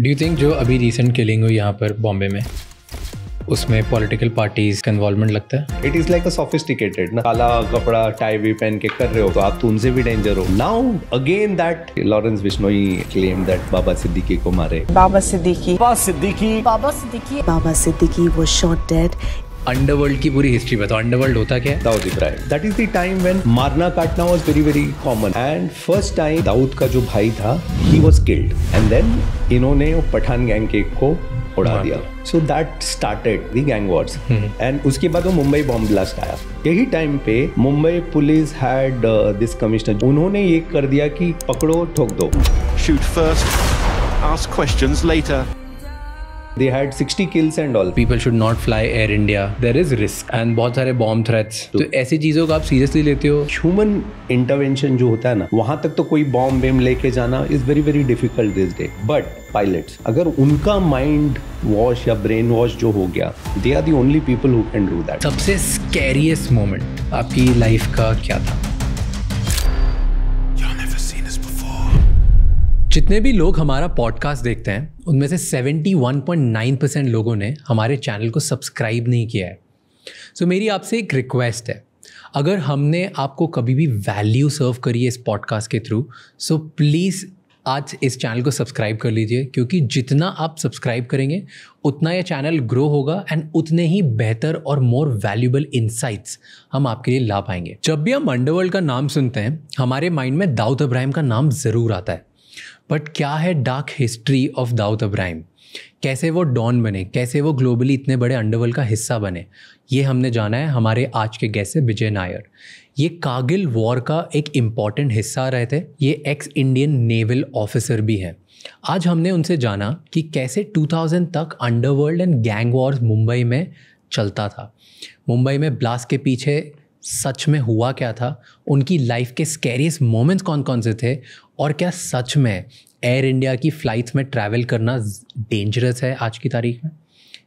Do you think जो अभी recent killing हुई यहाँ पर बॉम्बे में उसमें पॉलिटिकल पार्टीज का इन्वॉल्वमेंट लगता है it is like a sophisticated ना काला कपड़ा टाई भी पहन के कर रहे हो तो आप तो उनसे भी डेंजर हो now again that Lawrence Bishnoi claim that Baba Siddiqui को मारे Baba Siddiqui Baba Siddiqui Baba Siddiqui Baba Siddiqui was shot dead underworld की पूरी हिस्ट्री बताओ अंडरवर्ल्ड होता क्या है Dawood Ibrahim that is the time when मारना काटना was very very common and first time Dawood का जो भाई था he was killed and then इन्होंने पठान गैंग के को उड़ा दिया so that started the gang wars and उसके बाद वो मुंबई बॉम्ब ब्लास्ट आया यही टाइम पे Mumbai police had this commissioner उन्होंने ये कर दिया कि पकड़ो ठोक दो shoot first ask questions later They had 60 kills and all. People should not fly Air India. There is risk and बहुत सारे bomb threats. तो ऐसी चीजों को आप seriously लेते हो? Human intervention जो होता है ना वहां तक तो कोई bomb bomb लेके जाना is very very difficult this day. But pilots अगर उनका mind wash या brain wash जो हो गया, they are the only people who can do that. सबसे scariest moment आपकी life का क्या था? जितने भी लोग हमारा पॉडकास्ट देखते हैं उनमें से 71.9 परसेंट लोगों ने हमारे चैनल को सब्सक्राइब नहीं किया है सो so, मेरी आपसे एक रिक्वेस्ट है अगर हमने आपको कभी भी वैल्यू सर्व करी है इस पॉडकास्ट के थ्रू सो so प्लीज़ आज इस चैनल को सब्सक्राइब कर लीजिए क्योंकि जितना आप सब्सक्राइब करेंगे उतना यह चैनल ग्रो होगा एंड उतने ही बेहतर और मोर वैल्यूबल इंसाइट्स हम आपके लिए ला पाएंगे जब भी हम अंडरवर्ल्ड का नाम सुनते हैं हमारे माइंड में दाऊद अब्राहिम का नाम ज़रूर आता है बट क्या है dark history of Dawood Ibrahim कैसे वो डॉन बने कैसे वो ग्लोबली इतने बड़े अंडरवर्ल्ड का हिस्सा बने ये हमने जाना है हमारे आज के गेस्ट से विजय नायर ये कागिल वॉर का एक इम्पॉर्टेंट हिस्सा रहे थे ये एक्स इंडियन नेवल ऑफिसर भी हैं आज हमने उनसे जाना कि कैसे 2000 तक underworld and gang wars Mumbai में चलता था मुंबई में ब्लास्ट के पीछे सच में हुआ क्या था उनकी लाइफ के स्कैरियस मोमेंट्स कौन कौन से थे और क्या सच में एयर इंडिया की फ़्लाइट्स में ट्रैवल करना डेंजरस है आज की तारीख में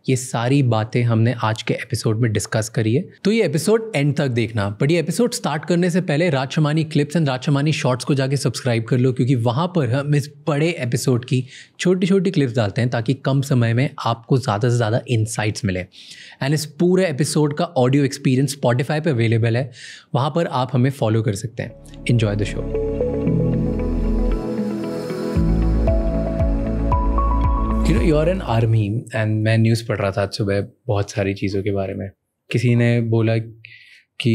ये सारी बातें हमने आज के एपिसोड में डिस्कस करी है तो ये एपिसोड एंड तक देखना बट ये एपिसोड स्टार्ट करने से पहले Raj Shamani clips and Raj Shamani shorts को जाके सब्सक्राइब कर लो क्योंकि वहाँ पर हम इस बड़े एपिसोड की छोटी छोटी क्लिप्स डालते हैं ताकि कम समय में आपको ज़्यादा से ज़्यादा इंसाइट्स मिले एंड इस पूरे एपिसोड का ऑडियो एक्सपीरियंस स्पॉटिफाई पर अवेलेबल है वहाँ पर आप हमें फॉलो कर सकते हैं enjoy the show you know you're in army and मैं न्यूज़ पढ़ रहा था आज सुबह बहुत सारी चीज़ों के बारे में किसी ने बोला कि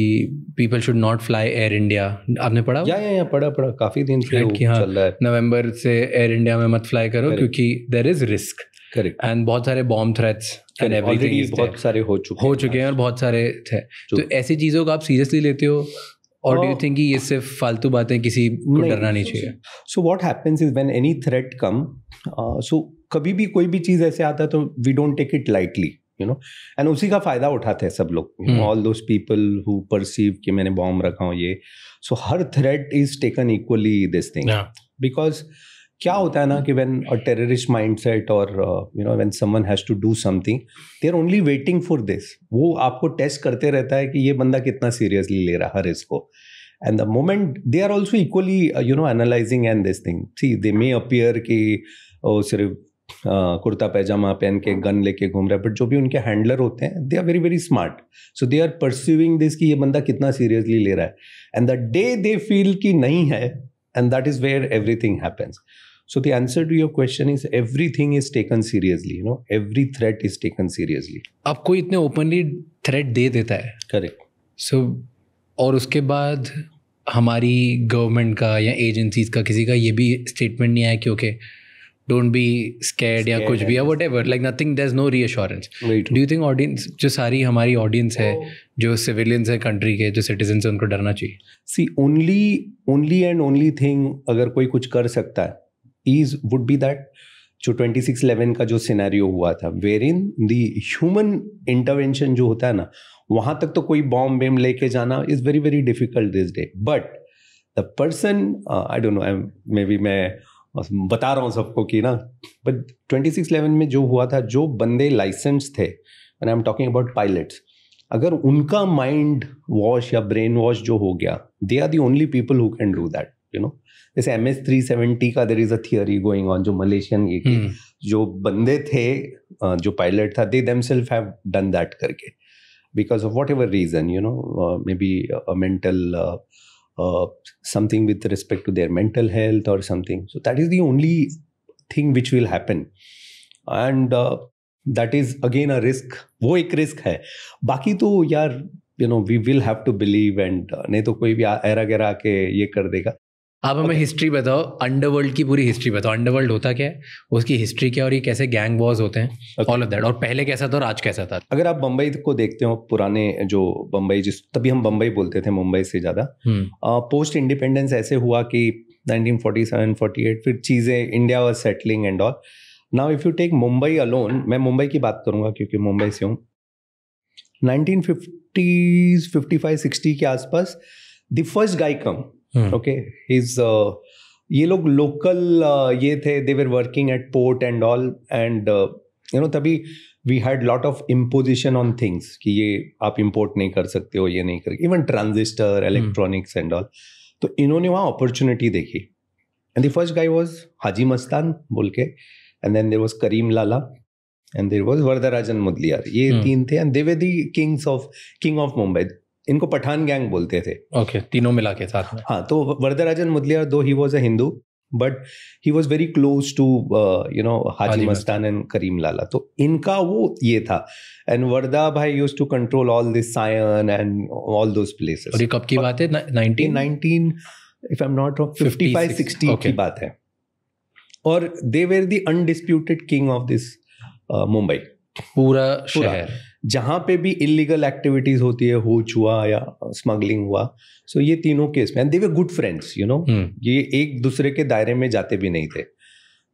people should not fly Air India आपने पढ़ा या या, या पढ़ा पढ़ा काफ़ी दिन से कि हाँ नवंबर से एयर इंडिया में मत फ्लाई करो क्योंकि there is risk correct and बहुत सारे बॉम्ब थ्रेट्स एंड एवरीथिंग बहुत सारे हो चुके हो चुके हैं और बहुत सारे थे तो ऐसी चीज़ों को आप सीरियसली लेते हो और डू यू थिंक ये सिर्फ फालतू बातें किसी को डरना नहीं चाहिए so what happens is when any threat come so कभी भी कोई भी चीज़ ऐसे आता है तो we don't take it lightly you know and उसी का फायदा उठाते हैं सब लोग all those people who perceive कि मैंने बॉम्ब रखा हूँ ये सो हर threat is taken equally this thing because क्या होता है ना कि when a terrorist mindset और you know when someone has to do something they are only waiting for this वो आपको टेस्ट करते रहता है कि ये बंदा कितना सीरियसली ले रहा है रिस्क को the moment they are also equally you know analysing know this thing this thing see they कि सिर्फ कुर्ता पैजामा पहन के गन लेके घूम रहा है बट जो भी उनके हैंडलर होते हैं they are very very smart so they are pursuing this कि ये बंदा कितना सीरियसली ले रहा है and the day they feel कि नहीं है and that is where everything happens So to your question is everything is taken seriously you know every threat is taken seriously seriously. आपको इतने ओपनली थ्रेट दे देता है correct so so, और उसके बाद हमारी गवर्नमेंट का या एजेंसीज का किसी का ये भी स्टेटमेंट नहीं आया कि okay okay, don't be scared या कुछ भी या whatever like nothing there is no reassurance do think audience जो सारी हमारी ऑडियंस है oh. जो सिविलियंस है कंट्री के जो सिटीजन है उनको डरना चाहिए see only only and only thing अगर कोई कुछ कर सकता है इज वुड बी दैट जो ट्वेंटी सिक्स इलेवन का जो सिनेरियो हुआ था where in the human intervention जो होता है ना वहाँ तक तो कोई बॉम्ब वेम लेके जाना is very very difficult this day but the person I don't know I may be मैं और बता रहा हूँ सबको कि ना बट ट्वेंटी सिक्स इलेवन में जो हुआ था जो बंदे लाइसेंस थे and I am talking about pilots अगर उनका माइंड वॉश या ब्रेन वॉश जो हो गया they are the only people who can do that you know जैसे एम एस थ्री सेवेंटी का there is a theory going on जो Malaysian ये की हम्म। जो बंदे थे जो पायलट था they them self have done that करके because of whatever reason you know may be mental something with respect to their mental health और something so that is the only thing which will happen and that is again a risk वो एक risk है बाकी तो यार you know we will have to believe and नहीं तो कोई भी एरा गैरा आके ये कर देगा अब हमें हिस्ट्री बताओ अंडरवर्ल्ड की पूरी हिस्ट्री बताओ अंडरवर्ल्ड होता क्या है उसकी हिस्ट्री क्या और ये कैसे गैंग वॉर्स होते हैं ऑल ऑफ दैट और पहले कैसा था और आज कैसा था अगर आप बम्बई को देखते हो पुराने जो बम्बई जिस तभी हम बम्बई बोलते थे मुंबई से ज़्यादा पोस्ट इंडिपेंडेंस ऐसे हुआ कि 1947 48 फिर चीज़ें India was settling and all now if you take Mumbai alone मैं मुंबई की बात करूंगा क्योंकि मुंबई से हूँ नाइनटीन फिफ्टी फाइव सिक्सटी के आसपास the first guy came okay hmm. Is uh, ये लोग लोकल uh, ये थे they working at port and all and you know तभी we had lot of imposition on things कि ये आप इम्पोर्ट नहीं कर सकते हो ये नहीं कर even transistor electronics and all तो इन्होंने वहाँ अपॉर्चुनिटी देखी and the first guy was Haji Mastan बोल के and then there was Karim Lala and there was Varadarajan Mudaliar ये hmm. तीन थे and they were the kings of king of Mumbai इनको पठान गैंग बोलते थे ओके okay, तीनों मिला के साथ में हाँ तो Varadarajan Mudaliar though he was a Hindu but he was very close to you know Haji Mastan and Karim Lala तो इनका वो ये था एंड वर्दा भाई used to control all this Sion and all those places और ये कब की बात है 19 if I am not wrong 55 60 की बात है और they were the undisputed king of this Mumbai पूरा शहर जहाँ पे भी इलीगल एक्टिविटीज होती है होच हुआ या स्मगलिंग हुआ सो so ये तीनों केस में they were good friends you know ये एक दूसरे के दायरे में जाते भी नहीं थे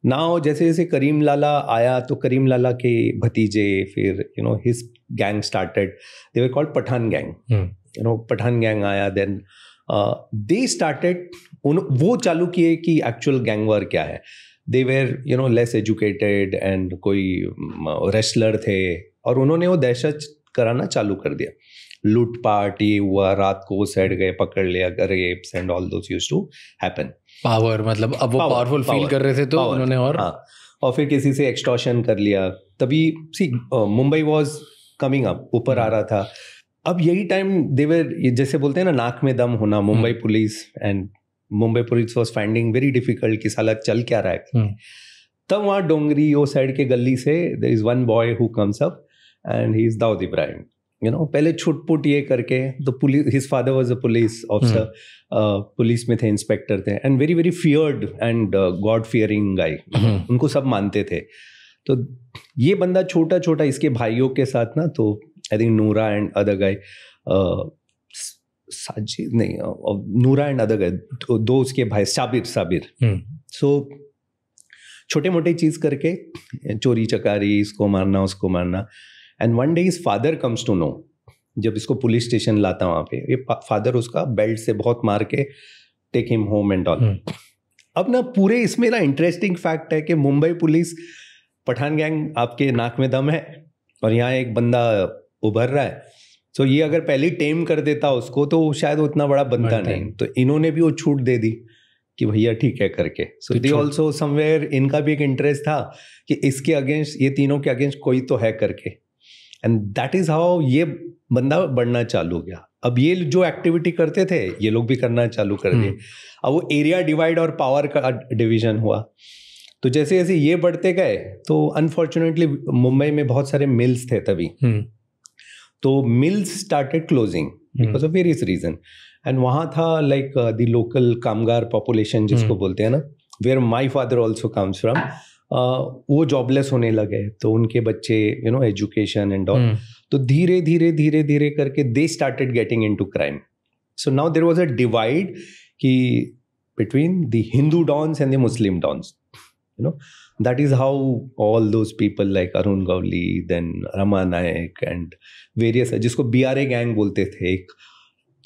ना हो जैसे जैसे करीम लाला आया तो करीम लाला के भतीजे फिर you know his gang started they were called Pathan gang you know Pathan gang आया देन दे स्टार्टेड उन वो चालू किए कि एक्चुअल गैंग वर क्या है they were you know less educated and कोई रेस्लर थे और उन्होंने वो दहशत कराना चालू कर दिया लूटपाट ये हुआ रात को सैड गए पकड़ लिया rapes and all those used to happen power मतलब अब वो पावरफुल फील कर रहे थे तो power, उन्होंने और हाँ और फिर किसी से एक्सटॉशन कर लिया तभी see Mumbai was coming up ऊपर आ हम्म। रहा था अब यही टाइम देवर जैसे बोलते हैं ना नाक में दम होना Mumbai police and Mumbai police was finding very difficult कि साला चल क्या रहा है हम्म। तब वहाँ डोंगरी वो साइड के गली से there is one boy who comes up and he is Dawood Ibrahim you know पहले छुटपुट ये करके the police his father was a police officer police में थे इंस्पेक्टर थे and very very feared and God fearing guy उनको सब मानते थे तो ये बंदा छोटा छोटा इसके भाइयों के साथ ना तो I think Noora and other guy Sajid नहीं नूरा एंड अदर गाय दो उसके भाई साबिर साबिर सो hmm. छोटे मोटे चीज़ करके चोरी चकारी इसको मारना उसको मारना and one day his father comes to know जब इसको पुलिस स्टेशन लाता वहाँ पे ये फादर उसका बेल्ट से बहुत मार के take him home and all अब ना पूरे इसमें ना इंटरेस्टिंग फैक्ट है कि मुंबई पुलिस पठान गैंग आपके नाक में दम है और यहाँ एक बंदा उभर रहा है सो so, ये अगर पहले टेम कर देता उसको तो शायद उतना बड़ा बनता नहीं तो इन्होंने भी वो छूट दे दी कि भैया ठीक है करके सो दे ऑल्सो समवेयर इनका भी एक इंटरेस्ट था कि इसके अगेंस्ट ये तीनों के अगेंस्ट कोई तो है करके एंड दैट इज हाउ ये बंदा बढ़ना चालू हो गया अब ये जो एक्टिविटी करते थे ये लोग भी करना चालू कर दिए हम्म। अब वो एरिया डिवाइड और पावर का डिवीजन हुआ तो जैसे जैसे ये बढ़ते गए तो अनफॉर्चुनेटली मुंबई में बहुत सारे मिल्स थे तभी हम्म। तो mills started closing because of various reason and वहां था like the local kamgar population जिसको हम्म। बोलते हैं ना where my father also comes from वो जॉबलेस होने लगे तो उनके बच्चे you know education and all तो धीरे धीरे धीरे धीरे करके they started getting into crime so now there was a divide कि between the Hindu dons and the Muslim dons you no that is how all those people like Arun Gawli then Rama Naik and various जिसको A gang बोलते थे एक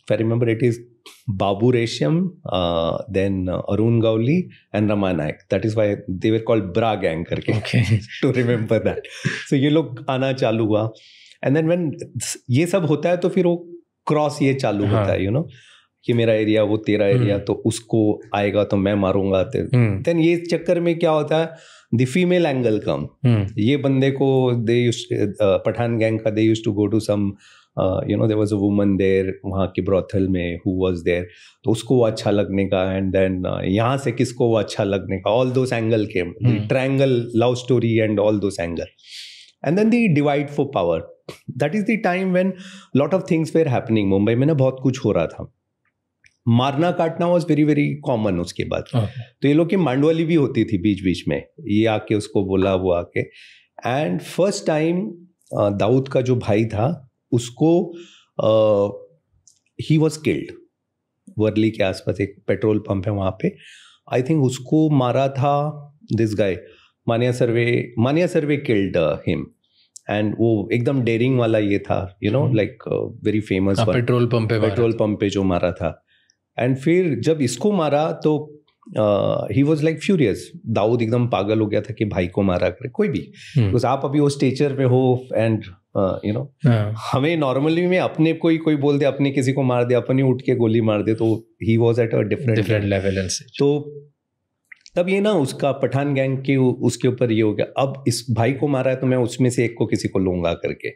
for remember it is Babu Resham then Arun Gawli and Rama Naik that is why they were why BRA gang करके to remember that so ये लोग आना चालू हुआ एंड देन वेन ये सब होता है तो फिर वो क्रॉस ये चालू हाँ. होता है यू you नो know? कि मेरा एरिया वो तेरा एरिया हम्म। तो उसको आएगा तो मैं मारूंगा देन हम्म। ये चक्कर में क्या होता है द फीमेल एंगल कम ये बंदे को दे पठान गैंग का they used to go to some you know there was a woman there वहाँ के ब्रॉथल में हु वॉज देर तो उसको वो अच्छा लगने का एंड देन यहाँ से किसको वो अच्छा लगने का ऑल दो एंगल के triangle love story and all दो angle and then the divide for power that is the time when lot of things were happening Mumbai में ना बहुत कुछ हो रहा था मारना काटना वॉज वेरी वेरी कॉमन उसके बाद okay. हाँ। तो ये लोग की मांडवली भी होती थी बीच बीच में ये आके उसको बोला वो आके एंड फर्स्ट टाइम दाऊद का जो भाई था उसको ही वॉज किल्ड वर्ली के आसपास एक पेट्रोल पंप है वहाँ पे आई थिंक उसको मारा था दिस गाय मानिया सर्वे मानिया सर्वे किल्ड हिम एंड वो एकदम डेरिंग वाला ये था you know like very famous petrol pump petrol pump पे जो मारा था एंड फिर जब इसको मारा तो he was like furious Dawood एकदम पागल हो गया था कि भाई को मारा करे कोई भी बिकॉज हम्म। आप अभी वो स्टेचर पे हो एंड यू नो हाँ। हमें नॉर्मली में अपने कोई कोई बोल दे अपने किसी को मार दे ही उठ के गोली मार दे तो he was at a different different level तो तब ये ना उसका पठान गैंग के उसके ऊपर ये हो गया अब इस भाई को मारा है तो मैं उसमें से एक को किसी को लूंगा करके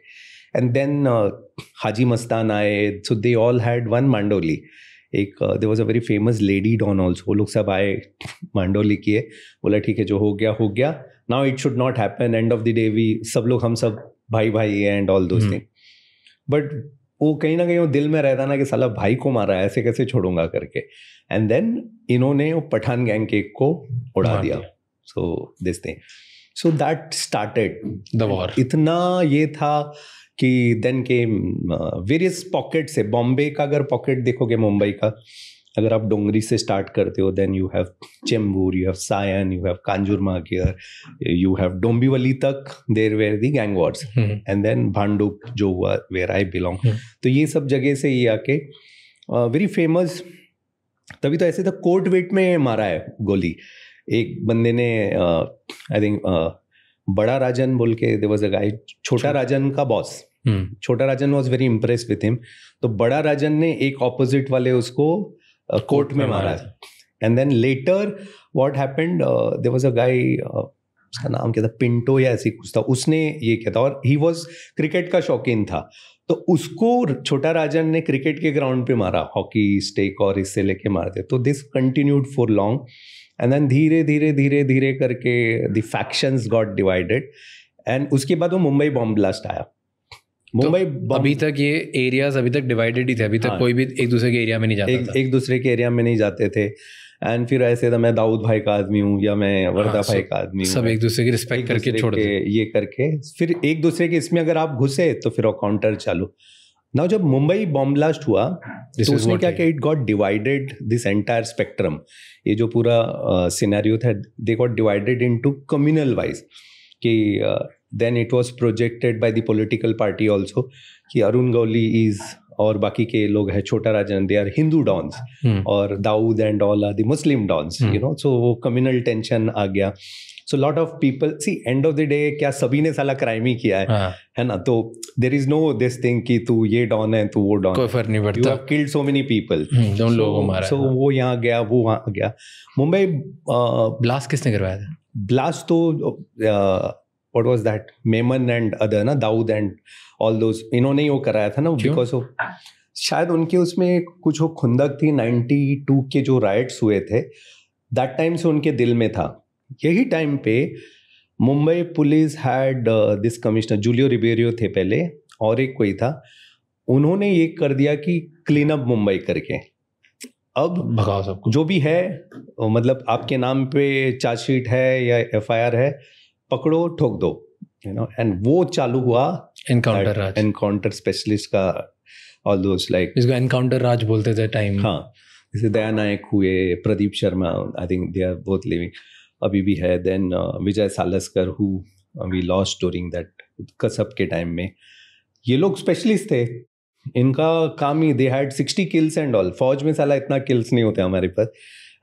एंड देन हाजी मस्तान आए so they all had one Mandoli एक they was a very famous lady don also वो लोग सब आए मांडोली किए बोला ठीक है जो हो गया हो गया now it should not happen end of the day we सब लोग हम सब भाई भाई एंड ऑल दोज बट वो कहीं ना कहीं वो दिल में रहता ना कि साला भाई को मारा ऐसे कैसे छोड़ूंगा करके एंड देन इन्होंने वो पठान गैंग के को उड़ा दिया so this thing so that started the war इतना ये था कि देन के वेरियस पॉकेट से बॉम्बे का अगर पॉकेट देखोगे मुंबई का अगर आप डोंगरी से स्टार्ट करते हो then you have Chembur you have Sion you have Kanjurmarg you have Dombivli तक there were the gang wars and then Bhandup जो हुआ वेर आई बिलोंग तो ये सब जगह से ये आके वेरी फेमस तभी तो ऐसे तो कोर्ट वेट में मारा है गोली एक बंदे ने आई थिंक बड़ा राजन बोल के दे वॉज अ गाय छोटा राजन का बॉस हम्म। Chhota Rajan was very impress with him तो बड़ा राजन ने एक ऑपोजिट वाले उसको कोर्ट में मारा है and then later what happened there was a guy उसका नाम क्या था पिंटो या ऐसी कुछ था उसने ये किया था और ही वॉज क्रिकेट का शौकीन था तो उसको छोटा राजन ने क्रिकेट के ग्राउंड पे मारा हॉकी स्टेक और इससे लेके मारते तो this continued for long and then धीरे धीरे धीरे धीरे करके the factions got divided and उसके बाद वो मुंबई बॉम्ब ब्लास्ट आया तो मुंबई तो अभी तक ये एरियाज अभी तक डिवाइडेड ही थे अभी तक हाँ, कोई भी एक दूसरे के एरिया में नहीं जाता एक, था। एक दूसरे के एरिया में नहीं जाते थे एंड फिर ऐसे था तो मैं दाऊद भाई का आदमी हूँ या मैं हाँ, वर्धा हाँ, भाई का आदमी सब एक दूसरे की रिस्पेक्ट करके छोड़ के ये करके फिर एक दूसरे के इसमें अगर आप घुसे तो फिर काउंटर चालू ना जब मुंबई बॉम्ब ब्लास्ट हुआ तो उसने क्या किया it got divided this entire spectrum ये जो पूरा सिनेरियो था they got divided into communal wise कि then it was projected by the political party also कि अरुण गौली इज और बाकी के लोग हैं Chhota Rajan they are Hindu dons और Dawood and all are the Muslim dons you know so वो कम्युनल टेंशन आ गया so lot of people see end of the day क्या सभी ने साला क्राइम ही किया है हाँ. है ना तो there is no this thing कि तू ये डॉन है तू वो डॉन कोई फर्क नहीं पड़ता किल्ड सो मेनी पीपल लोगों मारा सो वो यहाँ गया वो वहाँ गया मुंबई ब्लास्ट किसने करवाया था ब्लास्ट तो what was that Memon and other ना दाऊद एंड ऑल दोस इन्होंने ही वो कराया था ना बिकॉज ऑफ शायद उनके उसमें कुछ वो खुंदक थी नाइन्टी टू के जो राइट्स हुए थे दैट टाइम से उनके दिल में था यही टाइम पे Mumbai police had this commissioner Julio Ribeiro थे पहले और एक कोई था उन्होंने ये कर दिया कि क्लीन अप मुंबई करके अब भगाओ सब जो भी है मतलब आपके नाम पे चार्जशीट है या एफआईआर है पकड़ो ठोक दो यू नो एंड वो चालू हुआ एनकाउंटर राज एनकाउंटर स्पेशलिस्ट का ऑल दोस लाइक इसको एनकाउंटर राज बोलते थे टाइम हाँ जैसे दया नायक हुए Pradeep Sharma I think they are both living अभी भी है then uh, Vijay Salaskar who we lost during that Kasab के टाइम में ये लोग स्पेशलिस्ट थे इनका काम ही they had sixty kills and all फौज में साला इतना किल्स नहीं होते हमारे पास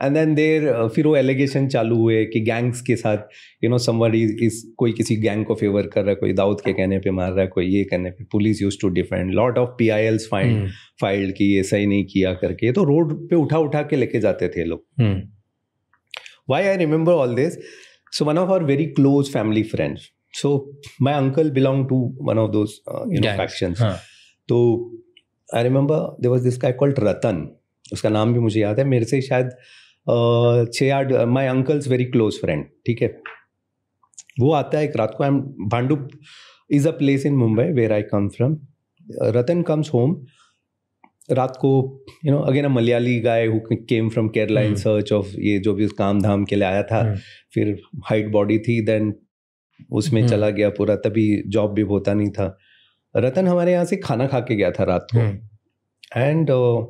एंड देन देर फिर वो एलिगेशन चालू हुए कि गैंग्स के साथ यू नो समबडी इस कोई किसी गैंग को फेवर कर रहा है कोई दाऊद के कहने पे मार रहा है कोई ये कहने पे police used to defend lot of P I Ls find filed की ऐसा ही नहीं किया करके तो रोड पे उठा उठा के लेके जाते थे लोग why I remember all this so one of our very close family friends so my uncle belong to one of those you तो I remember there was this guy called Ratan उसका नाम भी मुझे याद है मेरे से शायद छः आठ my uncles very close friend ठीक है वो आता है एक रात को I am Bhandup is a place in Mumbai where I come from Ratan comes home रात को you know again a Malayali guy who came from Kerala in search of ये जो भी काम धाम के लिए आया था hmm. फिर हाइट बॉडी थी देन उसमें hmm. चला गया पूरा तभी जॉब भी होता नहीं था रतन हमारे यहाँ से खाना खा के गया था रात को एंड hmm.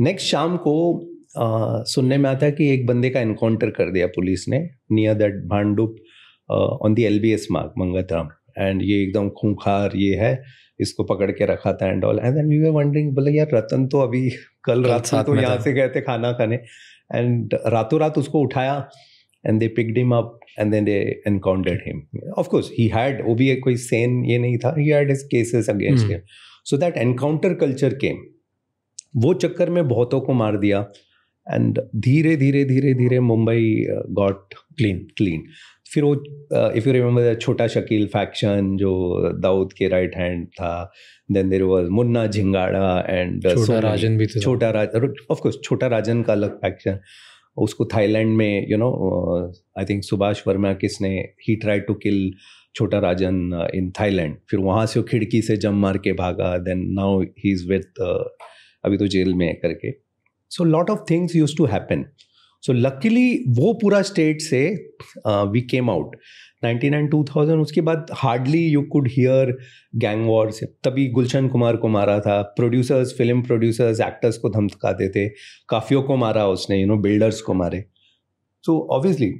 नेक्स्ट uh, शाम को आ, सुनने में आता है कि एक बंदे का इनकाउंटर कर दिया पुलिस ने near that Bhandup on the L B S Marg Mangatram and ये एकदम खूंखार ये है इसको पकड़ के रखा था and all and then we were wondering बोले यार रतन तो अभी कल रात से तो यहाँ से गए थे खाना खाने एंड रातों रात उसको उठाया and they picked him up and then they encountered him of course he had वो भी कोई सेन ये नहीं था he had his cases against him so that encounter culture came वो चक्कर में बहुतों को मार दिया uh, एंड धीरे धीरे धीरे धीरे मुंबई गॉट क्लीन क्लीन फिर वो इफ़ यू रिमेंबर छोटा शकील फैक्शन जो दाऊद के राइट हैंड था then there was Munna Jhingada and Rajan भी था छोटा राजन ऑफकोर्स छोटा राजन का अलग फैक्शन उसको थाईलैंड में you know I think Subhash Verma किसने ही ट्राई टू किल छोटा राजन इन थाईलैंड फिर वहाँ से वो खिड़की से जम मार के भागा then now he is with अभी तो जेल में करके so lot of things used to happen so luckily वो पूरा स्टेट से we came out ninety nine two thousand उसके बाद hardly you could hear gang wars तभी गुलशन कुमार को मारा था प्रोड्यूसर्स फिल्म प्रोड्यूसर्स एक्टर्स को धमकाते थे काफ़ियों को मारा उसने यू नो बिल्डर्स को मारे so obviously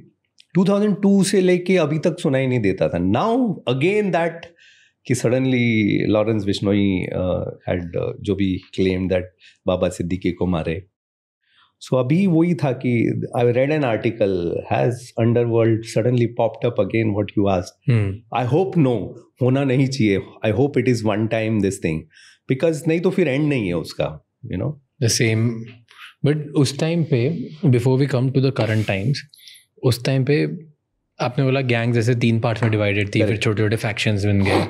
two thousand two से लेके अभी तक सुनाई नहीं देता था नाउ अगेन दैट कि सडनली लॉरेंस बिश्नोई हैड जो भी क्लेम दैट बाबा सिद्दीकी को मारे सो अभी वही था कि I read an article has underworld suddenly popped up again what you ask I hope no होना नहीं चाहिए I hope it is one time this thing because नहीं तो फिर एंड नहीं है उसका you know the same but उस टाइम पे before we come to the current times उस टाइम पे आपने बोला गैंग जैसे तीन पार्ट में डिवाइडेड थी फिर छोटे छोटे फैक्शंस बन गए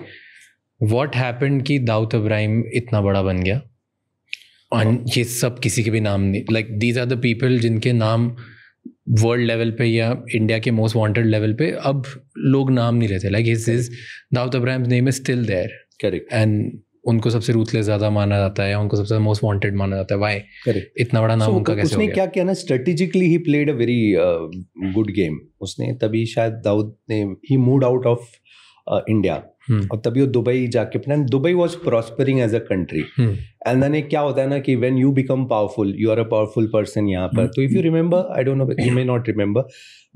व्हाट हैपेंड कि दाऊद इब्राहिम इतना बड़ा बन गया और ये सब किसी के भी नाम नहीं like these are the people जिनके नाम वर्ल्ड लेवल पे या इंडिया के मोस्ट वांटेड लेवल पे अब लोग नाम नहीं लेते like his is Dawood Ibrahim name is still there correct and उनको सबसे रूथलेस ज्यादा माना जाता है उनको सबसे मोस्ट वांटेड माना जाता है वाई इतना बड़ा नाम so, उनका कैसे उसने हो गया? क्या किया ना स्ट्रेटेजिकली ही played a very good game उसने तभी शायद दाऊद ने ही moved out of India hmm. और तभी वो दुबई जाके plan Dubai was prospering as a country and then क्या होता है ना कि when you become powerful you are a powerful person यहाँ पर हम्म। तो if you remember I don't know you may not remember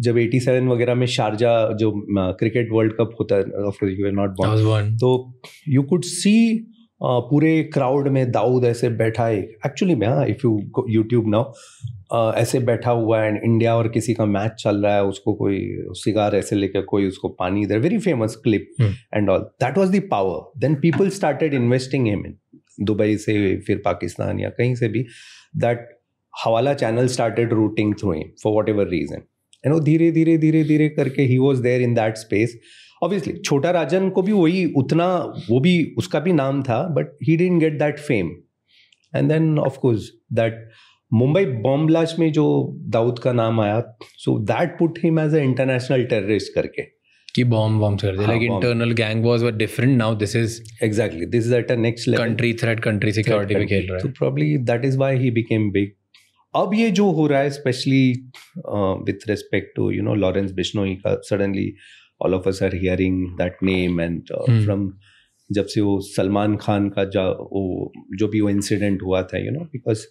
जब 87 वगैरह में शारजा जो क्रिकेट वर्ल्ड कप होता है नॉट तो यू कुड सी पूरे क्राउड में दाऊद ऐसे बैठा है एक्चुअली में हाँ इफ यू यूट्यूब नाउ ऐसे बैठा हुआ है एंड इंडिया और किसी का मैच चल रहा है उसको कोई सिगार ऐसे लेकर कोई उसको पानी इधर very famous clip and all that was the power then people started investing him in Dubai से फिर पाकिस्तान या कहीं से भी that hawala channel started routing through him for whatever reason and वो धीरे धीरे धीरे धीरे करके ही was there in that space obviously Chhota Rajan को भी वही उतना वो भी उसका भी नाम था but he didn't get that fame and then of course that Mumbai bomb blast में जो दाऊद का नाम आया so that put him as a international terrorist करके कि बॉम्ब बॉम्ब कर दिया like internal gang was were different now this is exactly this is at a next level country threat country security पे खेल रहा है so probably that is why he became big अब ये जो हो रहा है specially with respect to you know Lawrence Bishnoi का suddenly all of us are hearing that name and from जब से वो सलमान खान का जो जो भी वो इंसिडेंट हुआ था you know because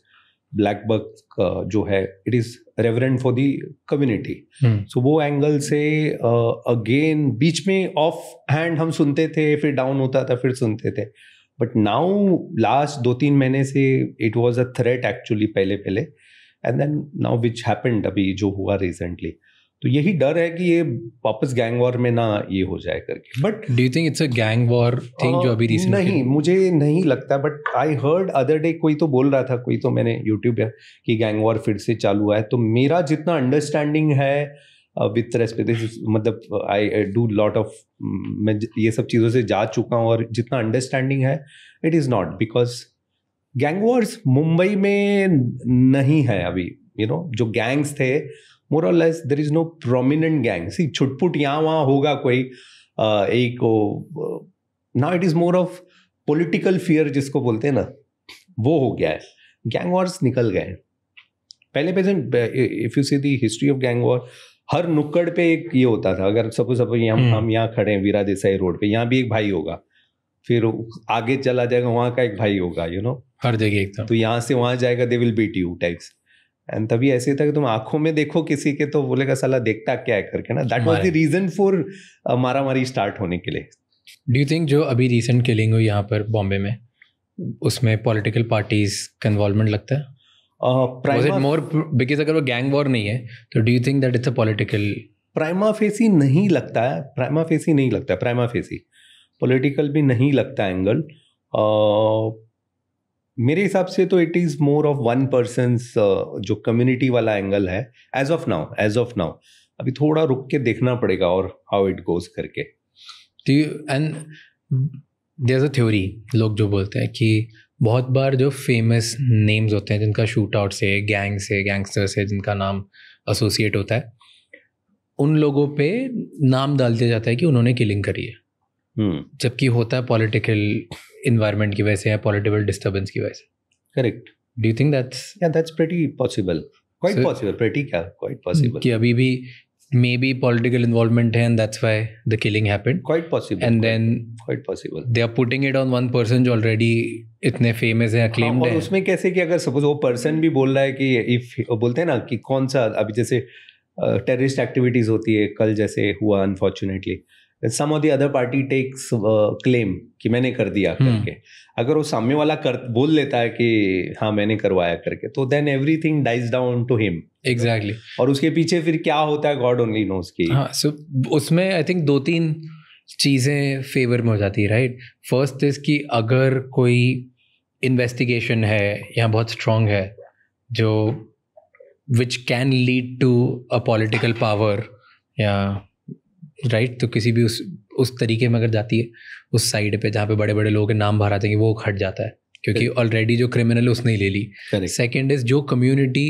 black buck का जो है it is reverent for the community सो वो एंगल से अगेन uh, बीच में ऑफ हैंड हम सुनते थे फिर डाउन होता था फिर सुनते थे बट नाउ लास्ट दो तीन महीने से it was a threat actually पहले पहले and then now which happened अभी जो हुआ रिसेंटली तो यही डर है कि ये वापस गैंग वॉर में ना ये हो जाए करके but do you think it's a gang war thing जो अभी रिसेंटली नहीं मुझे नहीं लगता but I heard other day कोई तो बोल रहा था कोई तो मैंने यूट्यूब पे कि गैंग वॉर फिर से चालू हुआ है तो मेरा जितना अंडरस्टैंडिंग है विथ रेस्पेक्ट मतलब आई डू लॉट ऑफ मैं ये सब चीज़ों से जा चुका हूँ और जितना अंडरस्टैंडिंग है it is not because gang wars Mumbai में नहीं है अभी यू you नो know, जो गैंग्स थे मोर और less there is no prominent gang see छुटपुट यहाँ वहाँ होगा कोई एक वो now it is more of political fear जिसको बोलते हैं ना वो हो गया है गैंग वॉर्स निकल गए पहले present if you see the history of gang war हर नुक्कड़ पे एक ये होता था अगर सपोज सपोज हम हम यहाँ खड़े हैं वीरा देसाई रोड पे यहाँ भी एक भाई होगा फिर आगे चला जाएगा वहां का एक भाई होगा यू नो हर जगह एक तो यहाँ से वहां जाएगा they will beat you tax and तभी ऐसे था कि तुम आंखों में देखो किसी के तो बोलेगा साला देखता क्या है करके ना that was the reason for मारी स्टार्ट होने के लिए डू यू थिंक जो अभी रिसेंट किलिंग हुई यहाँ पर बॉम्बे में उसमें पॉलिटिकल पार्टीज का इन्वॉल्वमेंट लगता है मोर बिकॉज अगर वो गैंग वॉर नहीं है तो do you think that it's a political prima facie नहीं लगता है प्राइमा फेसी नहीं लगता प्राइमा फेसी पॉलिटिकल भी नहीं लगता एंगल uh, मेरे हिसाब से तो it is more of one person जो कम्युनिटी वाला एंगल है as of now as of now अभी थोड़ा रुक के देखना पड़ेगा और हाउ इट गोज करके एंड देर अ थ्योरी लोग जो बोलते हैं कि बहुत बार जो फेमस नेम्स होते हैं जिनका शूट आउट से गैंग से गैंगस्टर से जिनका नाम एसोसिएट होता है उन लोगों पे नाम डाल दिया जाता है कि उन्होंने किलिंग करी है हम्म। जबकि होता है पॉलिटिकल इन्वायरमेंट की वजह से या पॉलिटिकल डिस्टर्बेंस की वजह से correct do you think that's या that's pretty possible quite possible pretty क्या क्वाइट पॉसिबल कि अभी भी मे बी पॉलिटिकल इन्वॉल्वमेंट है and that's why the killing happened quite possible and then quite possible they are putting it on one person जो already इतने famous है acclaimed हाँ, है उसमें कैसे कि अगर सपोज वो पर्सन भी बोल रहा है कि इफ बोलते हैं ना कि कौन सा अभी जैसे टेररिस्ट एक्टिविटीज होती है कल जैसे हुआ unfortunately some of other party takes claim कि मैंने कर दिया हम्म। करके अगर वो सामने वाला कर बोल लेता है कि हाँ मैंने करवाया करके तो then everything dies down to him exactly और उसके पीछे फिर क्या होता है गॉड ओनली नोज की हाँ सो so, उसमें आई थिंक दो तीन चीज़ें फेवर में हो जाती है राइट फर्स्ट इज़ कि अगर कोई इन्वेस्टिगेशन है या बहुत स्ट्रांग है जो which can lead to a political power या राइट तो किसी भी उस उस तरीके में अगर जाती है उस साइड पे जहाँ पे बड़े बड़े लोगों के नाम भर आते हैं वो हट जाता है क्योंकि ऑलरेडी जो क्रिमिनल उसने ही ले ली सेकेंड इज जो कम्युनिटी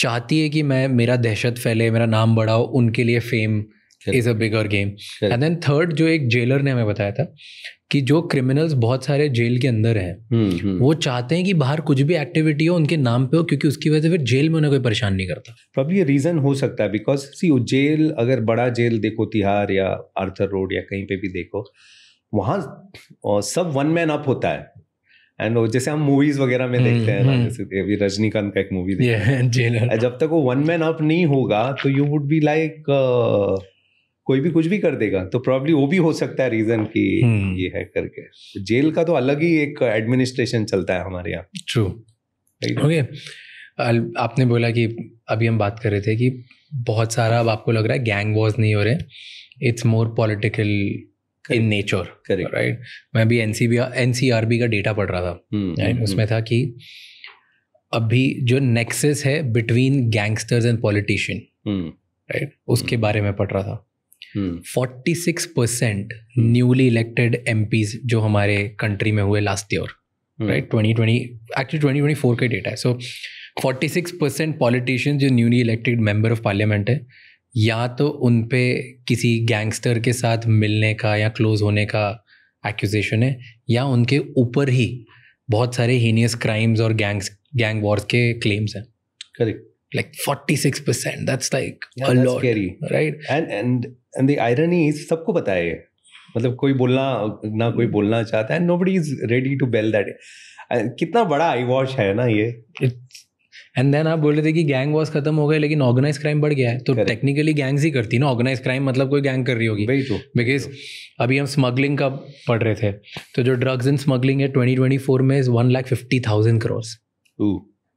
चाहती है कि मैं मेरा दहशत फैले मेरा नाम बढ़ाओ उनके लिए fame is a bigger game and then third जो एक जेलर ने हमें बताया था कि जो क्रिमिनल्स बहुत सारे जेल के अंदर हैं हम्म, हम्म। वो चाहते हैं कि बाहर कुछ भी एक्टिविटी हो उनके नाम पे हो क्योंकि उसकी वजह से फिर जेल में उन्हें कोई परेशान नहीं करता प्रॉब्लम तो ये रीज़न हो सकता है बिकॉज सी जेल अगर बड़ा जेल देखो तिहार या आर्थर रोड या कहीं पे भी देखो वहाँ सब वन मैन अप होता है एंड जैसे हम मूवीज वगैरह में हम्म, देखते हैं ना जैसे रजनीकांत का एक मूवी जेलर जब तक वो वन मैन अप नहीं होगा तो यू वुड बी लाइक कोई भी कुछ भी कर देगा तो प्रॉब्ली वो भी हो सकता है रीजन कि हम्म। ये है करके जेल का तो अलग ही एक एडमिनिस्ट्रेशन चलता है हमारे यहाँ ट्रू ओके आपने बोला कि अभी हम बात कर रहे थे कि बहुत सारा अब आपको लग रहा है गैंग वॉज नहीं हो रहे it's more political in nature right मैं भी एन सी का डेटा पढ़ रहा था राइट हम्म, हम्म, उसमें था कि अभी जो नेक्सेस है between gangsters and politician right उसके बारे में पढ़ रहा था forty six percent newly elected M जो हमारे कंट्री में हुए last year right twenty twenty actually twenty twenty four का डेटा है so forty six percent politician जो newly elected member of parliament है या तो उन पर किसी गैंगस्टर के साथ मिलने का या क्लोज होने का एक्यूजेशन है या उनके ऊपर ही बहुत सारे हीनियस क्राइम्स और गैंग्स गैंग वॉर्स के क्लेम्स हैं correct like 46% that's like yeah, a that's lot scary right and and and the irony is sabko pata hai मतलब कोई बोलना ना कोई hmm. बोलना चाहता है nobody is ready to bail that कितना बड़ा आई वॉश है ना ये एंड देन आप बोल रहे थे कि गैंग वॉस खत्म हो गए लेकिन ऑर्गेनाइज क्राइम बढ़ गया है तो टेक्निकली गैंग्स ही करती है ना ऑर्गेनाइज क्राइम मतलब कोई गैंग कर रही होगी वही तो बिकॉज तो। अभी हम स्मगलिंग का पढ़ रहे थे तो जो ड्रग्स इन स्मगलिंग है ट्वेंटी ट्वेंटी फोर में is one lakh fifty thousand crore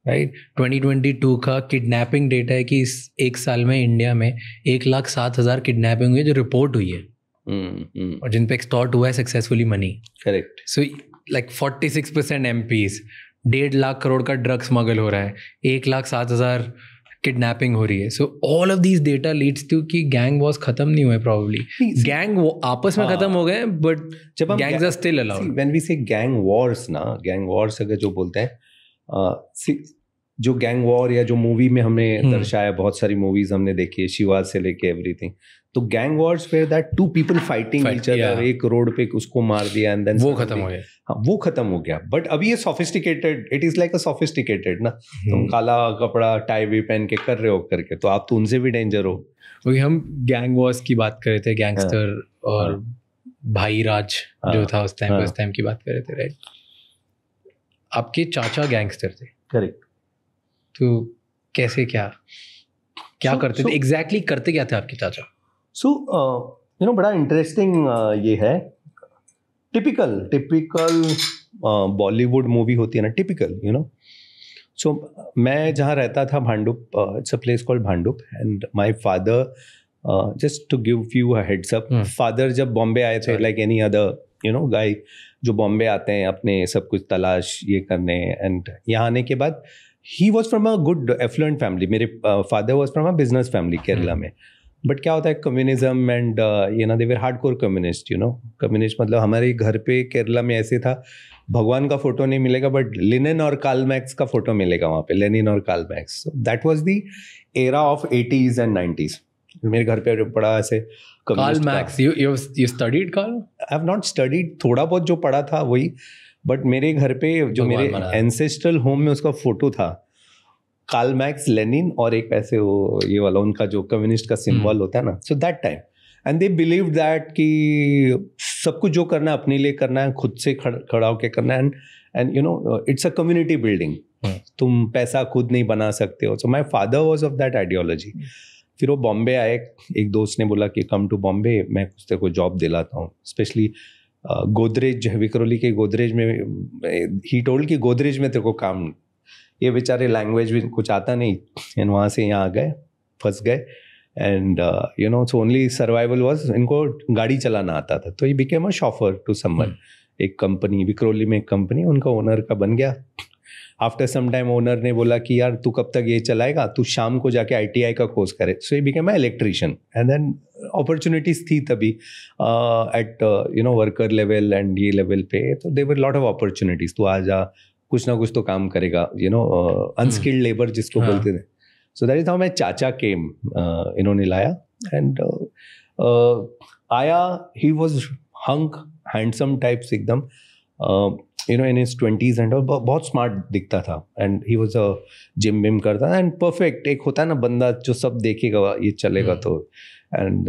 right right? 2022 का किडनैपिंग डेटा है कि इस एक साल में इंडिया में एक लाख सात हजार किडनैपिंग हुई है जो रिपोर्ट हुई है mm, hmm और जिनपे एक्सटॉर्ट हुआ है successfully money correct so like forty six percent MPs डेढ़ लाख करोड़ का ड्रग स्मगल हो रहा है एक लाख सात हजार किडनैपिंग हो रही है so all of these data leads to कि गैंग वॉज खत्म नहीं हुए प्रॉब्ली गैंग वो आपस में हाँ। खत्म हो गए बट जब gangs are still allowed when we say gang wars ना गैंग वॉर्स अगर जो बोलते हैं जो गैंग वॉर या जो मूवी में हमने हम्म। दर्शाया बहुत सारी मूवीज हमने देखी है शिवा से लेके एवरीथिंग तो gang wars where that two people fighting each other एक रोड पे उसको मार दिया एंड देन वो खत्म हो गया हाँ वो खत्म हो गया बट अभी ये sophisticated it is like a sophisticated ना हम्म। तुम काला कपड़ा टाई भी पहन के कर रहे हो करके तो आप तो उनसे भी डेंजर हो क्योंकि हम गैंग वॉर्स की बात कर रहे थे हाँ। गैंगस्टर और हाँ। भाई राज जो हाँ। था उस टाइम उस टाइम की बात कर रहे थे राइट आपके चाचा गैंगस्टर थे करेक्ट तो कैसे क्या क्या so, करते so, थे एग्जैक्टली exactly करते क्या थे आपके चाचा सो यू नो बड़ा इंटरेस्टिंग uh, ये है टिपिकल टिपिकल बॉलीवुड मूवी होती है ना टिपिकल यू नो सो मैं जहाँ रहता था Bhandup it's a place called Bhandup and my father just to give you a heads up father जब बॉम्बे आए थे like any other you know guy जो बॉम्बे आते हैं अपने सब कुछ तलाश ये करने एंड यहाँ आने के बाद ही was from a good affluent family मेरे father was from a business family Kerala hmm. में बट क्या होता है कम्युनिज्म एंड ये ना they were hard core communist you know communist मतलब हमारे घर पे केरला में ऐसे था भगवान का फोटो नहीं मिलेगा बट लिनन और कालमैक्स का फोटो मिलेगा वहाँ पे लेनिन और Karl Marx that was the era of eighties and nineties मेरे घर पे बड़ा ऐसे Karl Marx you you you studied Karl I have not studied थोड़ा बहुत जो पढ़ा था वही बट मेरे घर पे जो मेरे एंसेस्ट्रल होम में उसका फोटो था कार्ल मैक्स लेनिन और एक ऐसे वो ये वाला उनका जो कम्युनिस्ट का सिंबल हम्म। होता है ना so that time and they believe that कि सब कुछ जो करना है अपने लिए करना है खुद से खड़, खड़ा होकर करना है and and you know it's a community building तुम पैसा खुद नहीं बना सकते हो so my father was of that ideology फिर वो बॉम्बे आए एक दोस्त ने बोला कि कम टू बॉम्बे मैं कुछ तेरे को जॉब दिलाता हूँ स्पेशली गोदरेज विक्रोली के गोदरेज में ही टोल्ड कि गोदरेज में तेरे को काम ये बेचारे लैंग्वेज भी कुछ आता नहीं एंड वहाँ से यहाँ आ गए फंस गए and you know so only survival was इनको गाड़ी चलाना आता था तो ये became a chauffeur to someone एक कंपनी विक्रोली में एक कंपनी उनका ओनर का बन गया आफ्टर सम टाइम ओनर ने बोला कि यार तू कब तक ये चलाएगा तू शाम को जाके आईटीआई का कोर्स करे so he became a electrician and then opportunities थी तभी at you know worker level एंड ये लेवल पे तो देवर लॉट ऑफ अपॉर्चुनिटीज तू आ जा कुछ ना कुछ तो काम करेगा यू नो अनस्किल्ड लेबर जिसको हाँ. बोलते थे so that is how my चाचा केम uh, इन्होंने लाया एंड uh, uh, आया he was hunk handsome types एकदम you know in is twenties and बहुत स्मार्ट दिखता था and he was a gym विम करता था एंड परफेक्ट एक होता है ना बंदा जो सब देखेगा ये चलेगा हम्म। तो एंड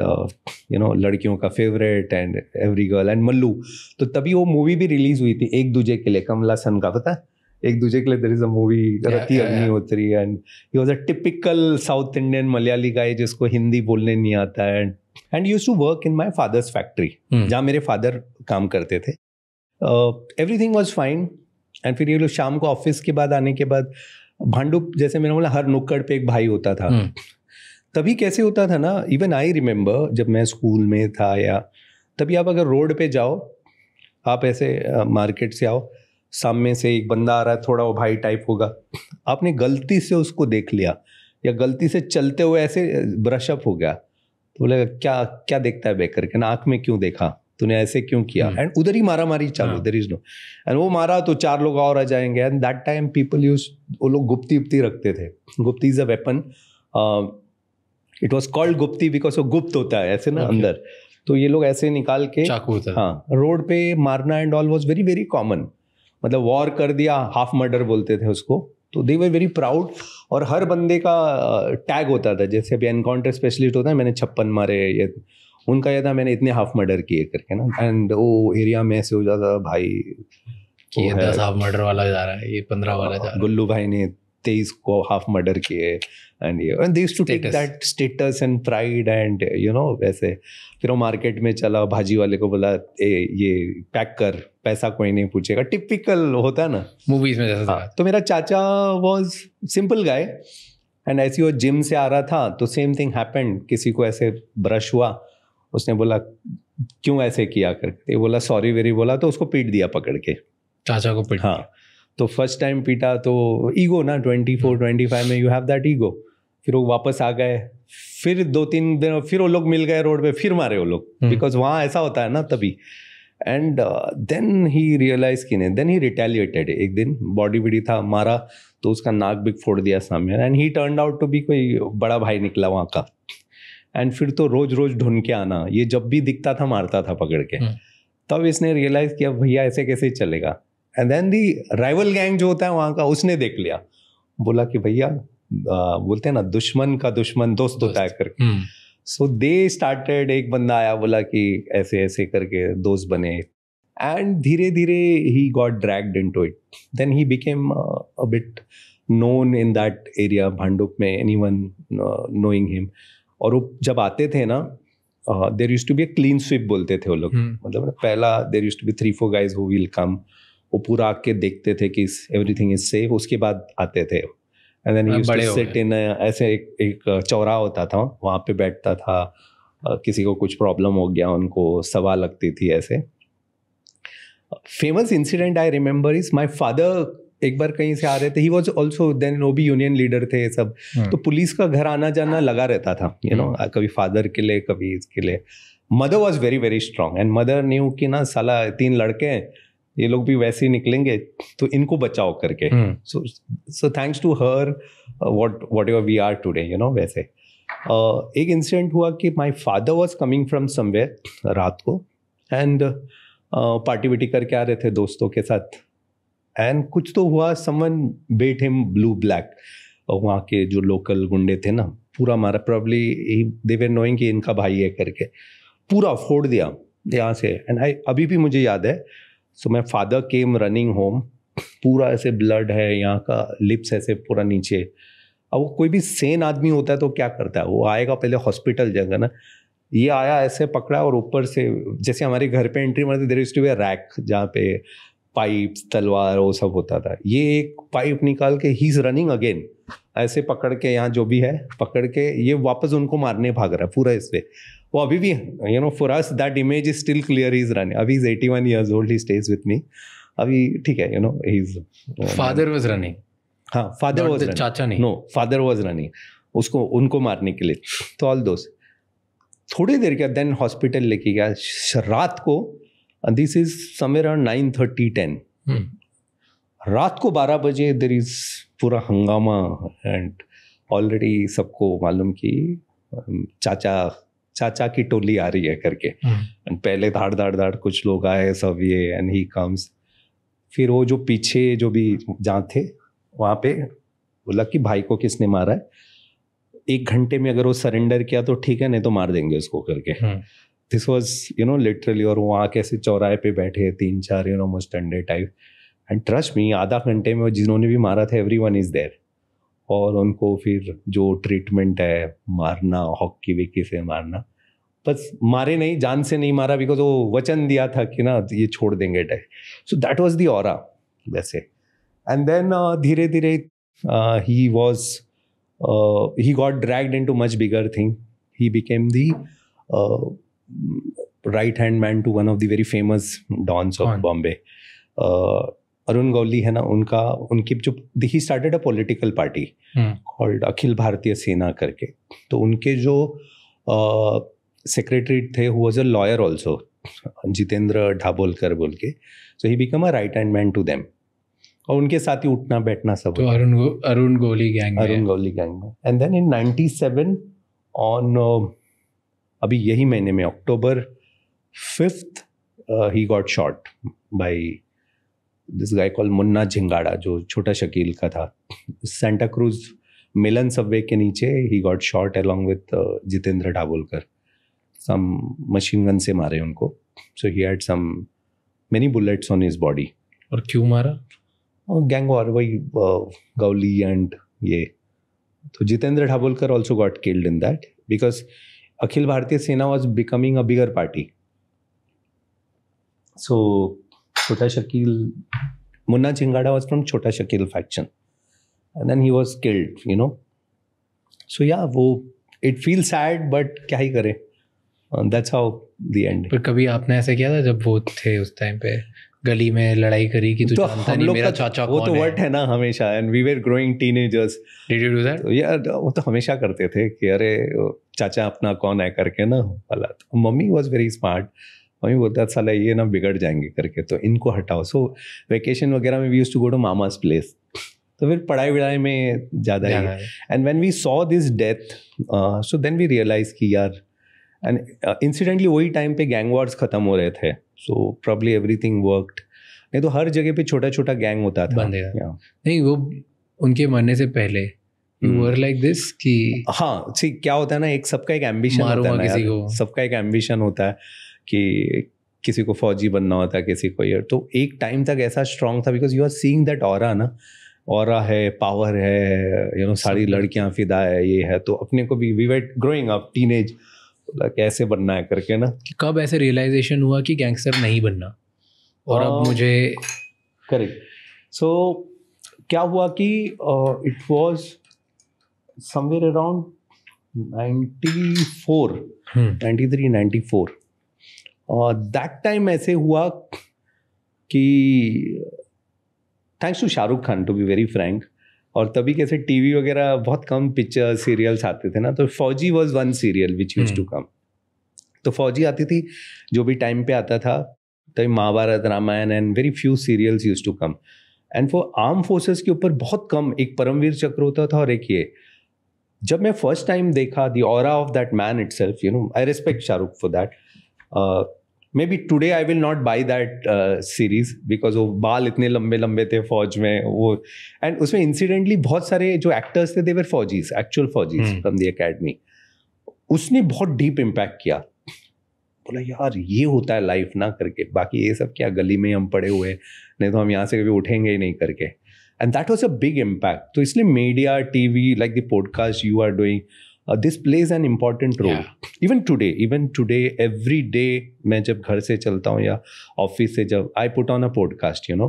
यू नो लड़कियों का favourite and every girl and Mallu तो तभी वो मूवी भी रिलीज हुई थी एक दूजे के लिए कमला सन का पता है एक Duje Ke Liye there is a movie Rati Agnihotri and he was a typical south Indian Malayali guy जिसको हिंदी बोलने नहीं आता है and and use to work in my father's factory जहाँ मेरे फादर काम करते थे एवरीथिंग वॉज फाइन एंड फिर ये लोग शाम को ऑफिस के बाद आने के बाद भांडुप जैसे मैंने बोला हर नुक्कड़ पे एक भाई होता था हम्म। तभी कैसे होता था ना इवन आई रिमेम्बर जब मैं स्कूल में था या तभी आप अगर रोड पे जाओ आप ऐसे मार्केट से आओ सामने से एक बंदा आ रहा है थोड़ा वो भाई टाइप होगा आपने गलती से उसको देख लिया या गलती से चलते हुए ऐसे ब्रशअप हो गया तो बोलेगा क्या क्या देखता है बेकर के ना आँख में क्यों देखा तूने ऐसे क्यों किया एंड हम्म। hmm. उधर ही मारा मारी चालू देर इज नो एंड वो मारा तो चार लोग और आ जाएंगे and that time people use वो लोग गुप्ती उप्ती रखते थे gupti is a weapon it was called gupti because वो गुप्त होता है ऐसे ना okay. अंदर तो ये लोग ऐसे निकाल के चाकू होता हाँ रोड पे मारना and all was very very common मतलब वॉर कर दिया हाफ मर्डर बोलते थे उसको तो दे वर वेरी प्राउड और हर बंदे का टैग uh, होता था जैसे अभी एनकाउंटर स्पेशलिस्ट होता है मैंने छप्पन मारे ये उनका यह था मैंने इतने हाफ मर्डर किए करके ना एंड वो एरिया में ऐसे हो जाता भाई ये दस हाफ मर्डर वाला जा रहा है ये पंद्रह हाँ, वाला जा रहा है गुल्लू भाई ने तेईस को हाफ मर्डर किए एंड ये and to take that status and pride and you know वैसे फिर वो मार्केट में चला भाजी वाले को बोला ए ये पैक कर पैसा कोई नहीं पूछेगा टिपिकल होता है ना मूवीज में जैसा हाँ, तो मेरा चाचा वॉज सिंपल गाय एंड ऐसे वो जिम से आ रहा था तो सेम थिंग हैपेंड किसी को ऐसे ब्रश हुआ उसने बोला क्यों ऐसे किया करके बोला सॉरी वेरी बोला तो उसको पीट दिया पकड़ के चाचा को पीट हाँ तो फर्स्ट टाइम पीटा तो ईगो ना ट्वेंटी फोर ट्वेंटी फाइव में यू हैव दैट ईगो फिर वो वापस आ गए फिर दो तीन दिन फिर वो लोग मिल गए रोड पे फिर मारे वो लोग बिकॉज हम्म। वहाँ ऐसा होता है ना तभी एंड देन ही रियलाइज की नहीं देन ही रिटेलिएटेड एक दिन बॉडी बिडी था मारा तो उसका नाक भी फोड़ दिया सामने and he turn out to be कोई बड़ा भाई निकला वहाँ का एंड फिर तो रोज रोज ढूंढ के आना ये जब भी दिखता था मारता था पकड़ के हम्म। तब इसने रियलाइज किया भैया ऐसे कैसे चलेगा and then the rival gang जो होता है वहाँ का उसने देख लिया बोला कि भैया बोलते हैं ना दुश्मन का दुश्मन दोस्त होता है करके सो दे स्टार्टेड एक बंदा आया बोला कि ऐसे ऐसे करके दोस्त बने एंड धीरे धीरे he got dragged into it then he became a bit known in that area Bhandup में एनी वन नोइंग हिम और वो जब आते थे ना there used to be a clean sweep बोलते थे वो लोग हम्म। मतलब पहला there used to be three four guys who will come वो पूरा आके देखते थे कि एवरी थिंग इज सेफ उसके बाद आते थे एंड देन मतलब बड़े इन ऐसे एक एक चौरा होता था वहाँ पे बैठता था किसी को कुछ प्रॉब्लम हो गया उनको सवा लगती थी ऐसे famous incident I remember is my father एक बार कहीं से आ रहे थे ही वॉज ऑल्सो देन वो भी यूनियन लीडर थे ये सब हाँ। तो पुलिस का घर आना जाना लगा रहता था यू you नो know, हाँ। कभी फादर के लिए कभी इसके लिए mother was very very strong and mother knew कि ना साला तीन लड़के हैं ये लोग भी वैसे ही निकलेंगे तो इनको बचाओ करके so so thanks to her what what you're we are today you know वैसे uh, एक इंसिडेंट हुआ कि my father was coming from somewhere रात को एंड पार्टी विटी करके आ रहे थे दोस्तों के साथ एंड कुछ तो हुआ someone beat him blue black वहाँ के जो लोकल गुंडे थे ना पूरा मारा प्रॉब्ली देवे नोइंग कि इनका भाई है करके पूरा फोड़ दिया यहाँ से एंड आई अभी भी मुझे याद है so my father came running home पूरा ऐसे ब्लड है यहाँ का लिप्स ऐसे पूरा नीचे अब वो कोई भी सेन आदमी होता है तो क्या करता है वो आएगा पहले हॉस्पिटल जाएगा ना ये आया ऐसे पकड़ा और ऊपर से जैसे हमारे घर पे एंट्री मारते there is two way rack जहाँ पे पाइप तलवार वो सब होता था ये एक पाइप निकाल के ही इज रनिंग अगेन ऐसे पकड़ के यहाँ जो भी है पकड़ के ये वापस उनको मारने भाग रहा है पूरा इस पर वो अभी भी you know for us that image is still clear is running अभी is eighty one years old he stays with me अभी ठीक है you know he is father was running हाँ फादर वॉज चाचा नहीं नो फादर वॉज रनिंग उसको उनको मारने के लिए तो ऑल दोस्त थोड़ी देर क्या देन हॉस्पिटल लेके गया रात को and this is somewhere around nine thirty ten रात को बारह बजे देर इज पूरा हंगामा एंड ऑलरेडी सबको मालूम कि चाचा चाचा की टोली आ रही है करके एंड hmm. पहले धाड़ धाड़ धाड़ कुछ लोग आए सब ये एंड ही कम्स फिर वो जो पीछे जो भी जहाँ थे वहाँ पे बोला कि भाई को किसने मारा है एक घंटे में अगर वो सरेंडर किया तो ठीक है नहीं तो मार देंगे उसको करके hmm. This was you know literally और वहाँ कैसे चौराहे पे बैठे तीन चार यू नो मोस्ट अंडे टाइप एंड ट्रस्ट मी आधा घंटे में जिन्होंने भी मारा था एवरी वन इज़ देयर और उनको फिर जो ट्रीटमेंट है मारना हॉकी विक्की से मारना बस मारे नहीं जान से नहीं मारा बिकॉज वो वचन दिया था कि ना ये छोड़ देंगे type so that was the और वैसे एंड देन uh, धीरे धीरे ही was he got dragged into much bigger thing he became the right hand man to one of the very famous dons of Bombay Arun Gauli है ना उनका उनकी जो he started a political party called Akhil Bharatiya Sena करके तो उनके जो सेक्रेटरी थे who was a lawyer also Jitendra ढाबोलकर बोल के so he become a right hand man to them और उनके साथ ही उठना बैठना सब तो अरुण अरुण गोली गैंग अरुण गोली गैंग में एंड देन इन 97 ऑन अभी यही महीने में October fifth he got shot by this guy call Munna Jhingada जो छोटा शकील का था सेंटा क्रूज मिलन सबवे के नीचे he got shot along with Jitendra Dabolkar some machine gun से मारे उनको so he had some many bullets on his body और क्यों मारा गैंग oh, और वही गौली uh, एंड ये तो Jitendra Dhabolkar also got killed in that because Akhil Bharatiya Sena was becoming a bigger party so Chhota Shakeel Munna Chingada was from Chhota Shakeel faction then he was killed you know so या वो it feel sad but क्या ही करे दैट्स हाउ द एंड कभी आपने ऐसा किया था जब वो थे उस टाइम पे गली में लड़ाई करी कि तू तो जानता नहीं मेरा चाचा वो तो वर्ट है ना हमेशा and we were growing teenagers did you do that यार वो तो हमेशा करते थे कि अरे चाचा अपना कौन है करके ना वाला तो mummy was very smart mummy बोलता साला ये ना बिगड़ जाएंगे करके तो इनको हटाओ सो वेकेशन वगैरह में we use to go to mama's place तो फिर पढ़ाई वढ़ाई में ज़्यादा ही and when we saw this death so then we realize कि यार एंड इंसिडेंटली uh, वही टाइम पे गैंग वॉर्स ख़त्म हो रहे थे सो प्रॉब्ली एवरीथिंग वर्कड नहीं तो हर जगह पे छोटा छोटा गैंग होता था बंदे yeah. नहीं वो उनके मरने से पहले वर लाइक दिस कि हाँ सी क्या होता है ना एक सबका एक एम्बिशन होता है किसी को सबका एक एम्बिशन होता है कि किसी को फौजी बनना होता है किसी को ये तो एक टाइम तक ऐसा स्ट्रांग था because you are seeing that और ना और है पावर है यू नो सारी लड़कियां फिदा है ये है तो अपने को भी we were growing up teenage बोला कैसे बनना है करके ना कब ऐसे रियलाइजेशन हुआ कि गैंगस्टर नहीं बनना और आ, अब मुझे करेक्ट सो so, क्या हुआ कि it was somewhere around three ninety four और दैट टाइम ऐसे हुआ कि thanks to Shahrukh Khan to be very frank और तभी कैसे टीवी वगैरह बहुत कम पिक्चर सीरियल्स आते थे ना तो Fauji was one serial which use to come तो फौजी आती थी जो भी टाइम पे आता था तो Mahabharat Ramayan and very few serials used to come and for arm forces के ऊपर बहुत कम एक परमवीर चक्र होता था और एक ये जब मैं फर्स्ट टाइम देखा the aura of that man itself you know I respect Shahrukh for that maybe today I will not buy that series because वो बाल इतने लंबे लंबे थे फौज में वो एंड उसमें इंसिडेंटली बहुत सारे जो एक्टर्स थे they were faujis actual faujis from the academy उसने बहुत डीप इम्पैक्ट किया बोला यार ये होता है लाइफ ना करके बाकी ये सब क्या गली में हम पड़े हुए नहीं तो हम यहाँ से कभी उठेंगे ही नहीं करके and that was a big impact तो इसलिए media T V like the podcast you are doing uh, this plays an important role even today even today every day मैं जब घर से चलता हूँ या ऑफिस से जब I put on a podcast you know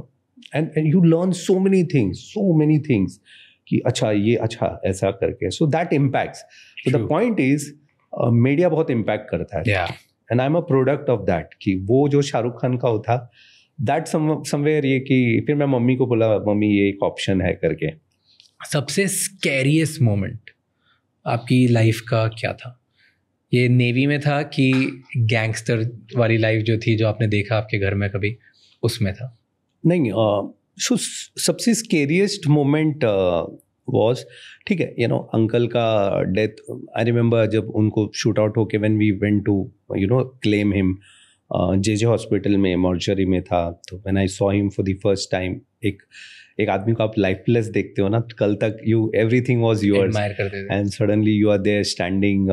and and you learn so many things so many things कि अच्छा ये अच्छा ऐसा करके so that impacts the point is media बहुत इम्पैक्ट करता है and I am a product of that कि वो जो शाहरुख खान का होता दैट समवेयर ये कि फिर मैं मम्मी को बोला मम्मी ये एक ऑप्शन है करके सबसे स्कैरियस्ट मोमेंट आपकी लाइफ का क्या था ये नेवी में था कि गैंगस्टर वाली लाइफ जो थी जो आपने देखा आपके घर में कभी उसमें था नहीं सो सबसे स्केरिएस्ट मोमेंट वॉज ठीक है यू नो अंकल का डेथ आई रिमेंबर जब उनको शूट आउट होके when we went to you know claim him J J hospital में मॉर्चरी में था तो when I saw him for the first time एक एक आदमी को आप लाइफलेस देखते हो ना तो कल तक you everything was yours and suddenly you are there standing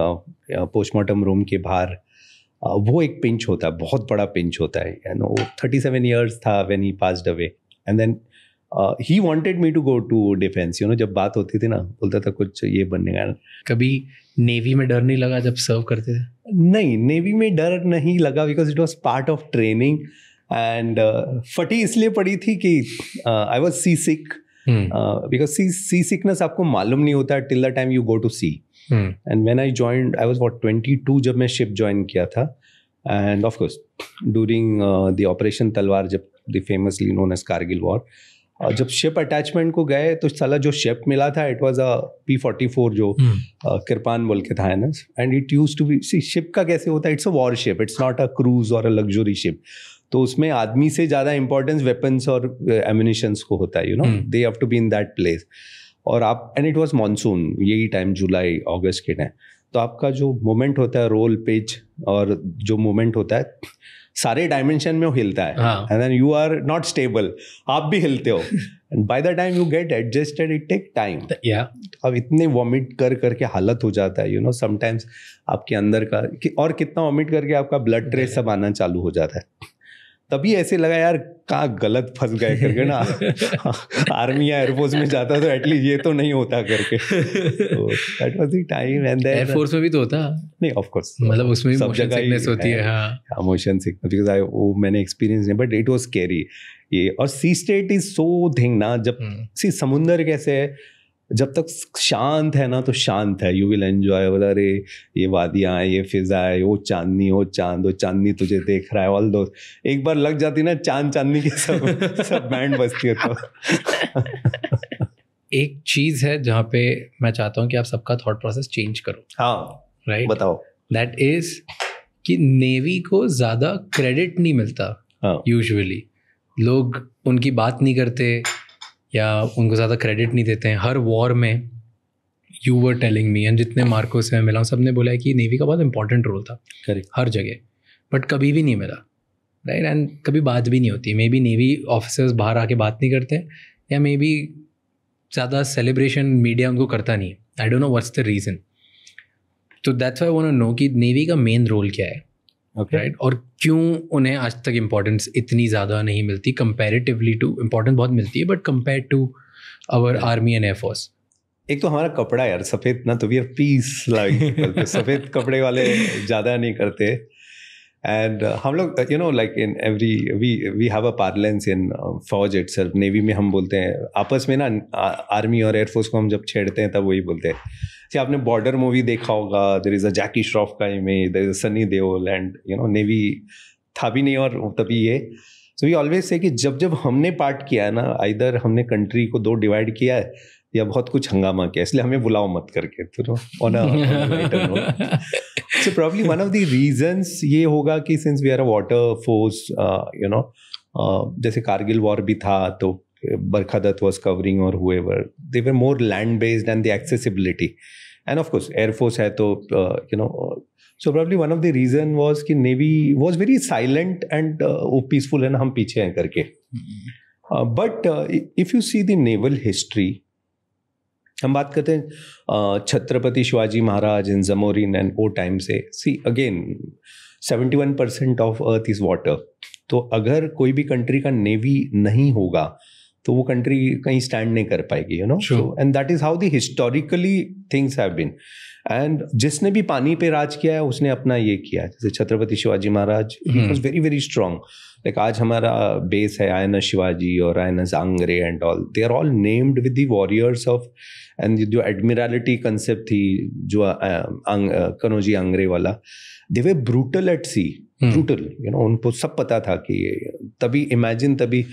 postmortem room के बाहर uh, वो एक पिंच होता है बहुत बड़ा पिंच होता है एंड वो थर्टी सेवन ईयर्स था when he passed away and then he wanted me to go to defence you know जब बात होती थी ना बोलता था कुछ ये बनने का कभी नेवी में डर नहीं लगा जब सर्व करते थे नहीं नेवी में डर नहीं लगा because it was part of training and uh, फटी इसलिए पड़ी थी कि I was sea sick because sea sea sickness आपको मालूम नहीं होता till the time you go to sea and when I join I was what twenty two जब मैं शिप ज्वाइन किया था and of course during the operation Talwar जब the famously known as Kargil war और जब शिप अटैचमेंट को गए तो साला जो शिप मिला था it was a P forty four जो कृपान hmm. uh, बोल के था and it used to be ship का कैसे होता है it's a war ship it's not a cruise और अ लग्जरी शिप तो उसमें आदमी से ज़्यादा इंपॉर्टेंस वेपन्स और एम्यूनिशंस uh, को होता है you know they have to be in that place और आप एंड इट वॉज मानसून यही टाइम जुलाई अगस्त के टाइम तो आपका जो मोमेंट होता है रोल पिच और जो मोमेंट होता है सारे डायमेंशन में वो हिलता है and then you are not stable आप भी हिलते हो and by the time you get adjusted it take time अब इतने वॉमिट कर करके हालत हो जाता है यू नो समाइम्स आपके अंदर का कि और कितना वॉमिट करके आपका ब्लड ट्रेस सब आना चालू हो जाता है तभी ऐसे लगा यार कहा गलत फंस गए करके ना आर्मी या एयरफोर्स में जाता तो एटलीस्ट ये तो नहीं होता करके दैट टाइम एंड एयरफोर्स में भी तो होता नहीं ऑफ कोर्स मतलब उसमें सब जगह सिकनेस होती है मोशन सिकनेस बिकॉज़ आई वो मैंने एक्सपीरियंस नहीं बट इट वॉज कैरी ये और sea state is so thing ना जब सी हम्म। समुंदर कैसे है जब तक शांत है ना तो शांत है यू विल एन्जॉय बोला अरे ये वादियाँ ये फिजा है वो चांदनी हो चांद हो चांदनी तुझे देख रहा है ऑल दो एक बार लग जाती ना चांद चांदनी के सब सब बैंड बजती है तो एक चीज़ है जहाँ पे मैं चाहता हूँ कि आप सबका थॉट प्रोसेस चेंज करो हाँ राइट right? बताओ दैट इज़ कि नेवी को ज़्यादा क्रेडिट नहीं मिलता यूजुअली हाँ। लोग उनकी बात नहीं करते या उनको ज़्यादा क्रेडिट नहीं देते हैं हर वॉर में you were telling me and जितने मार्को से मैं मिला हूँ सब ने बोला है कि नेवी का बहुत इंपॉर्टेंट रोल था करेक्ट हर जगह बट कभी भी नहीं मिला राइट एंड कभी बात भी नहीं होती मे बी नेवी ऑफिसर्स बाहर आके बात नहीं करते या मे बी ज़्यादा सेलिब्रेशन मीडिया उनको करता नहीं I don't know what's the reason तो दैट्स वाई वो नो कि नेवी का मेन रोल क्या है राइट okay. right? और क्यों उन्हें आज तक इम्पोर्टेंस इतनी ज़्यादा नहीं मिलती कंपेरेटिवली टू इम्पोर्टेंस बहुत मिलती है but compare to our army and air force एक तो हमारा कपड़ा यार सफ़ेद ना तो वी आर पीस लाइक सफ़ेद कपड़े वाले ज़्यादा नहीं करते एंड uh, हम लोग you know like in every we we have a parlance in fauj it navy में हम बोलते हैं आपस में ना आर्मी uh, और एयरफोर्स को हम जब छेड़ते हैं तब वही बोलते हैं से आपने बॉर्डर मूवी देखा होगा देर इज़ अ जैकी श्रॉफ का image there is a Sunny Deol and you know navy था भी नहीं और तभी ये सो वी ऑलवेज से कि जब जब हमने पार्ट किया है ना आइधर हमने कंट्री को दो डिवाइड किया है या बहुत कुछ हंगामा किया इसलिए हमें बुलाओ मत करके तो on so probably one of the reasons ये होगा कि since we are a water force you know जैसे कारगिल वॉर भी था तो बरखा दत्त वॉज कवरिंग और हुए were they were more land based and the accessibility and of course air force है तो you know so probably one of the reason was कि navy was very silent and वो पीसफुल है ना हम पीछे हैं करके but if you see the naval history हम बात करते हैं uh, Chhatrapati Shivaji Maharaj in Zamorin and ओ टाइम से see again seventy one percent of earth is water तो अगर कोई भी कंट्री का नेवी नहीं होगा तो वो कंट्री कहीं स्टैंड नहीं कर पाएगी you know and that is how the historically things have been and जिसने भी पानी पे राज किया है उसने अपना ये किया जैसे Chhatrapati Shivaji Maharaj was very very strong like आज हमारा बेस है आयन शिवाजी और INS Angre and all they are all named with दॉरियर्स वॉरियर्स ऑफ एंड जो एडमिरालिटी कंसेप्ट थी जो कनोजी आंगरे वाला they were brutal at sea brutal you know उनको सब पता था कि तभी इमेजिन तभी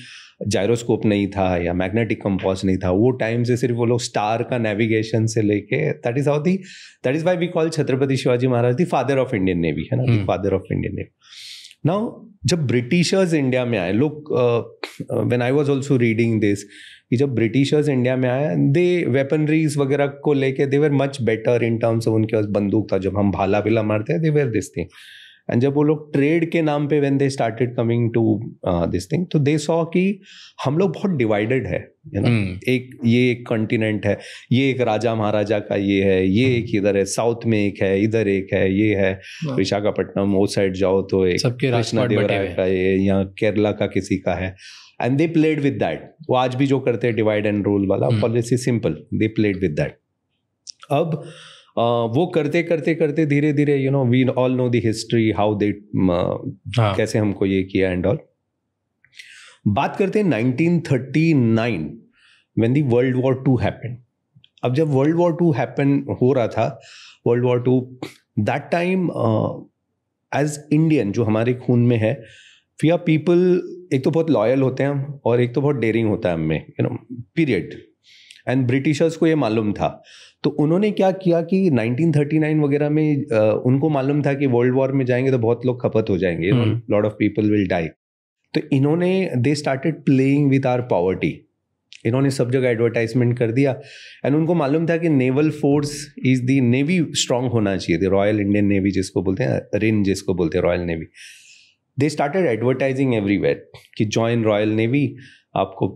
जायरोस्कोप नहीं था या मैग्नेटिक कंपास नहीं था वो टाइम से सिर्फ वो लोग स्टार का नेविगेशन से लेके that is how the that is why we call Chhatrapati Shivaji Maharaj the father of Indian navy है ना father of Indian navy now जब ब्रिटिशर्स इंडिया में आए look when I was also reading this कि जब ब्रिटिशर्स इंडिया में आए दे वेपनरीज वगैरह को लेके they were much better in terms of उनके पास बंदूक था जब हम भाला बिला मारते हैं they were this thing and जब वो लोग ट्रेड के नाम पे when they started coming to this thing तो दे सॉ कि हम लोग बहुत डिवाइडेड है know? mm. एक ये एक कॉन्टिनेंट है ये एक राजा महाराजा का ये है ये hmm. एक इधर है साउथ में एक है इधर एक है ये है hmm. विशाखापट्टनम वो साइड जाओ तो एक कृष्णा का ये यहाँ केरला का किसी का है and they played with that वो आज भी जो करते हैं डिवाइड एंड रूल वाला policy simple they played with that अब वो करते करते करते धीरे धीरे you know we all know the history how they कैसे हमको ये किया एंड ऑल बात करते हैं 1939 when the world war two happen अब जब वर्ल्ड वॉर टू हैपन हो रहा था world war two that time as Indian जो हमारे खून में है वी आर पीपल एक तो बहुत लॉयल होते हैं और एक तो बहुत डेरिंग होता है हमें you know period and Britishers को ये मालूम था तो उन्होंने क्या किया कि 1939 वगैरह में आ, उनको मालूम था कि वर्ल्ड वॉर में जाएंगे तो बहुत लोग खपत हो जाएंगे हम्म। Lot of people will die तो इन्होंने they started playing with our poverty इन्होंने सब जगह एडवर्टाइजमेंट कर दिया एंड उनको मालूम था कि naval force is the navy strong होना चाहिए रॉयल इंडियन नेवी जिसको बोलते हैं रिन जिसको बोलते हैं royal navy they started advertising everywhere कि ज्वाइन रॉयल नेवी आपको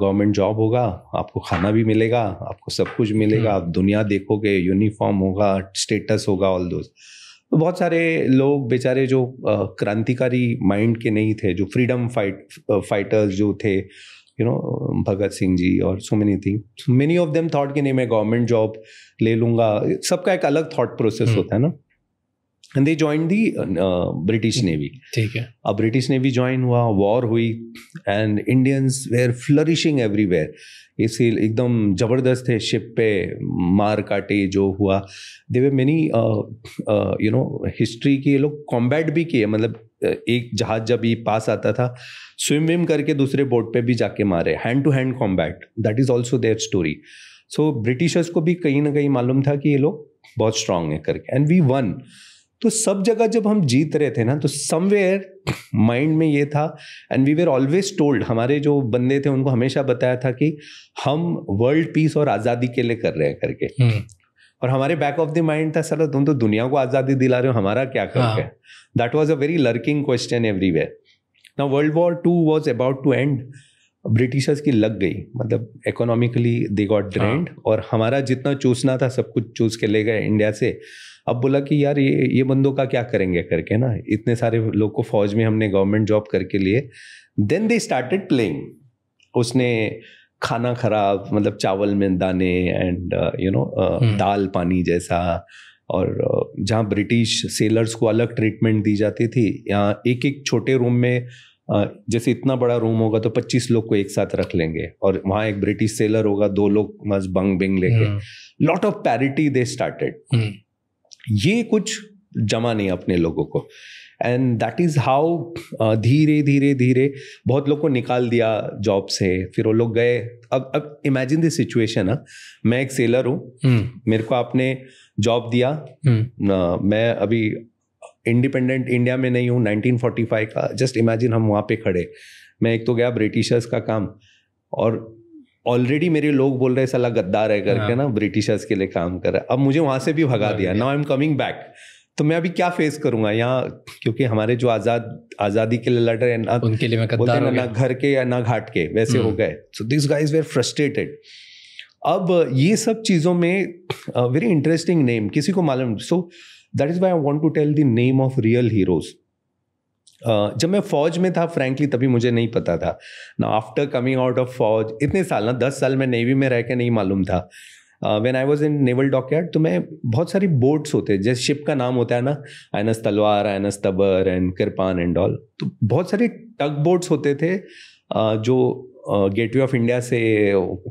गवर्नमेंट जॉब होगा आपको खाना भी मिलेगा आपको सब कुछ मिलेगा हम्म। आप दुनिया देखोगे यूनिफॉर्म होगा स्टेटस होगा ऑल दोस्त तो बहुत सारे लोग बेचारे जो क्रांतिकारी माइंड के नहीं थे जो फ्रीडम फाइट फाइटर्स जो थे यू नो भगत सिंह जी और so many thing many of them thought कि नहीं मैं गवर्नमेंट जॉब ले लूँगा सबका एक अलग थॉट प्रोसेस हम्म। होता है ना and they join the British navy ठीक है अब ब्रिटिश नेवी ज्वाइन हुआ वॉर हुई and Indians were flourishing everywhere इसी एकदम ज़बरदस्त है शिप पे मार काटे जो हुआ देवे मैनी यू नो हिस्ट्री की ये लोग कॉम्बैट भी किए मतलब uh, एक जहाज जब ये पास आता था स्विम विम करके दूसरे बोट पे भी जाके मारे hand to hand combat that is also their story so Britishers को भी कहीं ना कहीं मालूम था कि ये लोग बहुत स्ट्रांग है करके एंड वी वन तो सब जगह जब हम जीत रहे थे ना तो समवेयर माइंड में ये था and we were always told हमारे जो बंदे थे उनको हमेशा बताया था कि हम वर्ल्ड पीस और आज़ादी के लिए कर रहे हैं करके हम्म। और हमारे बैक ऑफ द माइंड था सर तुम तो दुनिया को आज़ादी दिला रहे हो हमारा क्या करके that was a very lurking question everywhere ना world war two was about to and Britishers की लग गई मतलब इकोनॉमिकली दे गॉट ड्रेंड और हमारा जितना चूसना था सब कुछ चूस के ले गए इंडिया से अब बोला कि यार ये ये बंदों का क्या करेंगे करके ना इतने सारे लोग को फौज में हमने गवर्नमेंट जॉब करके लिए देन दे स्टार्टेड प्लेइंग उसने खाना खराब मतलब चावल में दाने एंड यू नो दाल पानी जैसा और uh, जहाँ ब्रिटिश सेलर्स को अलग ट्रीटमेंट दी जाती थी यहाँ एक एक छोटे रूम में uh, जैसे इतना बड़ा रूम होगा तो 25 लोग को एक साथ रख लेंगे और वहाँ एक ब्रिटिश सेलर होगा दो लोग बस बंग बिंग लेके lot of parity they started ये कुछ जमा नहीं अपने लोगों को एंड दैट इज़ हाउ धीरे धीरे धीरे बहुत लोग को निकाल दिया जॉब से फिर वो लोग गए अब अब इमेजिन दिस सिचुएशन है मैं एक सेलर हूँ हम्म। मेरे को आपने जॉब दिया हम्म। मैं अभी इंडिपेंडेंट इंडिया में नहीं हूँ 1945 का जस्ट इमेजिन हम वहाँ पे खड़े मैं एक तो गया ब्रिटिशर्स का काम और ऑलरेडी मेरे लोग बोल रहे सलाह गद्दार है करके हाँ। ना ब्रिटिशर्स के लिए काम कर रहा है अब मुझे वहां से भी भगा हाँ, दिया now I am coming back तो मैं अभी क्या फेस करूंगा यहाँ क्योंकि हमारे जो आजाद आजादी के लिए लड़ रहे हैं ना उनके लिए मैं गद्दार ना, घर के या ना घाट के वैसे हो हम्म। गए so this guys were frustrated अब ये सब चीज़ों में वेरी इंटरेस्टिंग नेम किसी को मालूम so that is why I want to tell the name of real heroes जब मैं फौज में था फ्रेंकली तभी मुझे नहीं पता था ना आफ्टर कमिंग आउट ऑफ फौज इतने साल ना दस साल मैं नेवी में रह के नहीं मालूम था when I was in naval dockyard तो मैं बहुत सारी बोट्स होते हैं जैसे शिप का नाम होता है ना INS Talwar INS Tabar and Kirpan and all तो बहुत सारे टग बोट्स होते थे जो जो वे ऑफ इंडिया से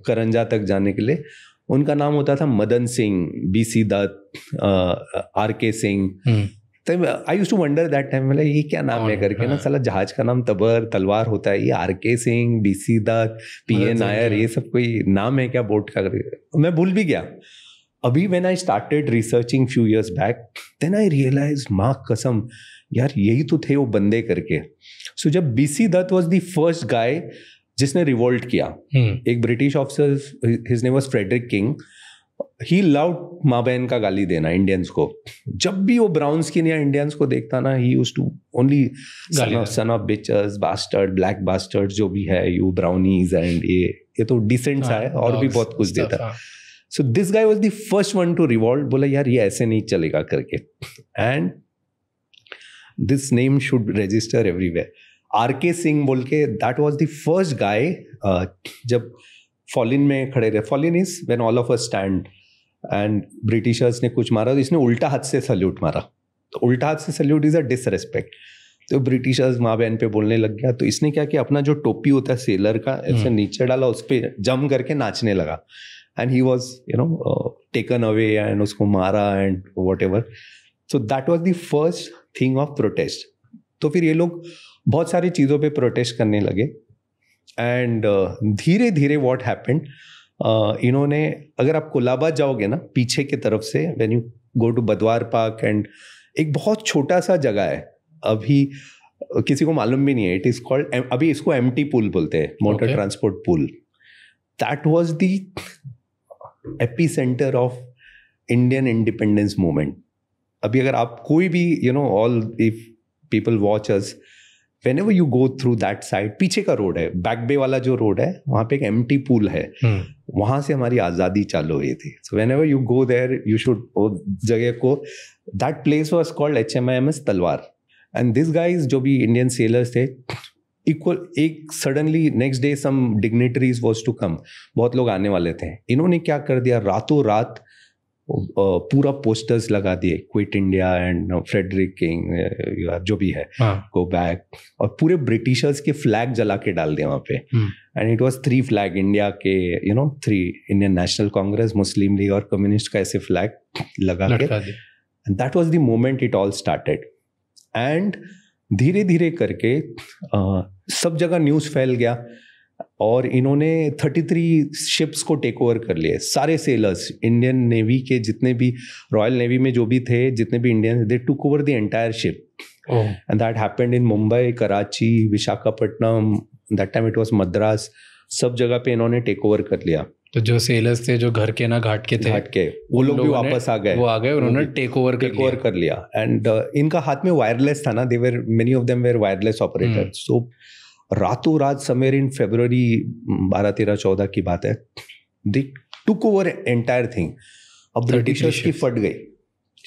करंजा तक जाने के लिए उनका नाम होता था Madan Singh B C Dutt R K Singh हम्म। तो I use to wonder that time मतलब ये क्या नाम है करके ना हाँ। साला जहाज का नाम तबर तलवार होता है ये R K Singh B C Dutt P N Nair ये सब कोई नाम है क्या बोट का करके मैं भूल भी गया अभी when I started researching few years back then I realise माँ कसम यार यही तो थे वो बंदे करके सो so, जब B C Dutt was the first guy जिसने रिवोल्ट किया hmm. एक British officer his name was Frederick King he love माँ बहन का गाली देना इंडियंस को जब भी वो ब्राउन स्किन या इंडियंस को देखता ना he use to only son of bitches bastard black bastard जो भी है यू ब्राउनीज एंड ये ये तो डिसेंट सा है और भी बहुत कुछ देता so this guy was the first one to revolve बोला यार ये ऐसे नहीं चलेगा करके and this name should register everywhere R K Singh बोल के that was the first guy जब फॉलिन में खड़े रहे fall in is when all of a stand and Britishers ने कुछ मारा तो इसने उल्टा हाथ से सल्यूट मारा तो उल्टा हाथ से सल्यूट इज अ डिसरेस्पेक्ट तो ब्रिटिशर्स माँ बहन पे बोलने लग गया तो इसने क्या किया अपना जो टोपी होता है सेलर का ऐसे हम्म। नीचे डाला उस पर जम करके नाचने लगा and he was you know taken away and उसको मारा and whatever so that was the first thing of protest तो फिर ये लोग बहुत सारी चीज़ों पे प्रोटेस्ट करने लगे एंड uh, धीरे धीरे वॉट हैपेंड uh, इन्होंने अगर आप कोलाबा जाओगे ना पीछे की तरफ से when you go to Badhwar park and एक बहुत छोटा सा जगह है अभी किसी को मालूम भी नहीं है इट इज कॉल्ड अभी इसको एम टी पुल बोलते हैं motor transport pool that was the epicentre of Indian independence movement अभी अगर आप कोई भी you know all if people watch us whenever you go through that side पीछे का रोड है बैकबे वाला जो रोड है वहाँ पे एक एम टी पुल है hmm. हम्म। वहां से हमारी आज़ादी चालू हुई थी so whenever you go there you should जगह को that place was called H M I M S Talwar and this guys जो भी इंडियन सेलर्स थे इक्वल एक suddenly next day some dignitaries was to come बहुत लोग आने वाले थे इन्होंने क्या कर दिया रातों रात पूरा पोस्टर्स लगा दिए quit India and Frederick King जो भी है गो हाँ। बैक और पूरे ब्रिटिशर्स के फ्लैग जला के डाल दिए वहाँ पे and it was three flag India के you know three Indian National Congress Muslim League और कम्युनिस्ट का ऐसे फ्लैग लगा के and that was the moment it all started and धीरे धीरे करके आ, सब जगह न्यूज़ फैल गया और इन्होंने 33 शिप्स को टेक ओवर कर लिए सारे सेलर्स इंडियन नेवी के जितने भी रॉयल नेवी में जो भी थे जितने भी Indian they took over the entire ship and that happened in Mumbai Karachi Visakhapatnam that time it was Madras सब जगह पे इन्होंने टेक ओवर कर लिया तो जो सेलर्स थे जो घर के ना घाट के थे घाट के वो लोग भी वापस आ गए वो आ गए उन्होंने टेक ओवर टेक ओवर कर लिया एंड uh, इनका हाथ में वायरलेस था ना there were many of them were wireless operator so रातों रात समेर इन फेब्रवरी बारह तेरह चौदह की बात है they took over entire thing अब ब्रिटिशर्स की फट गई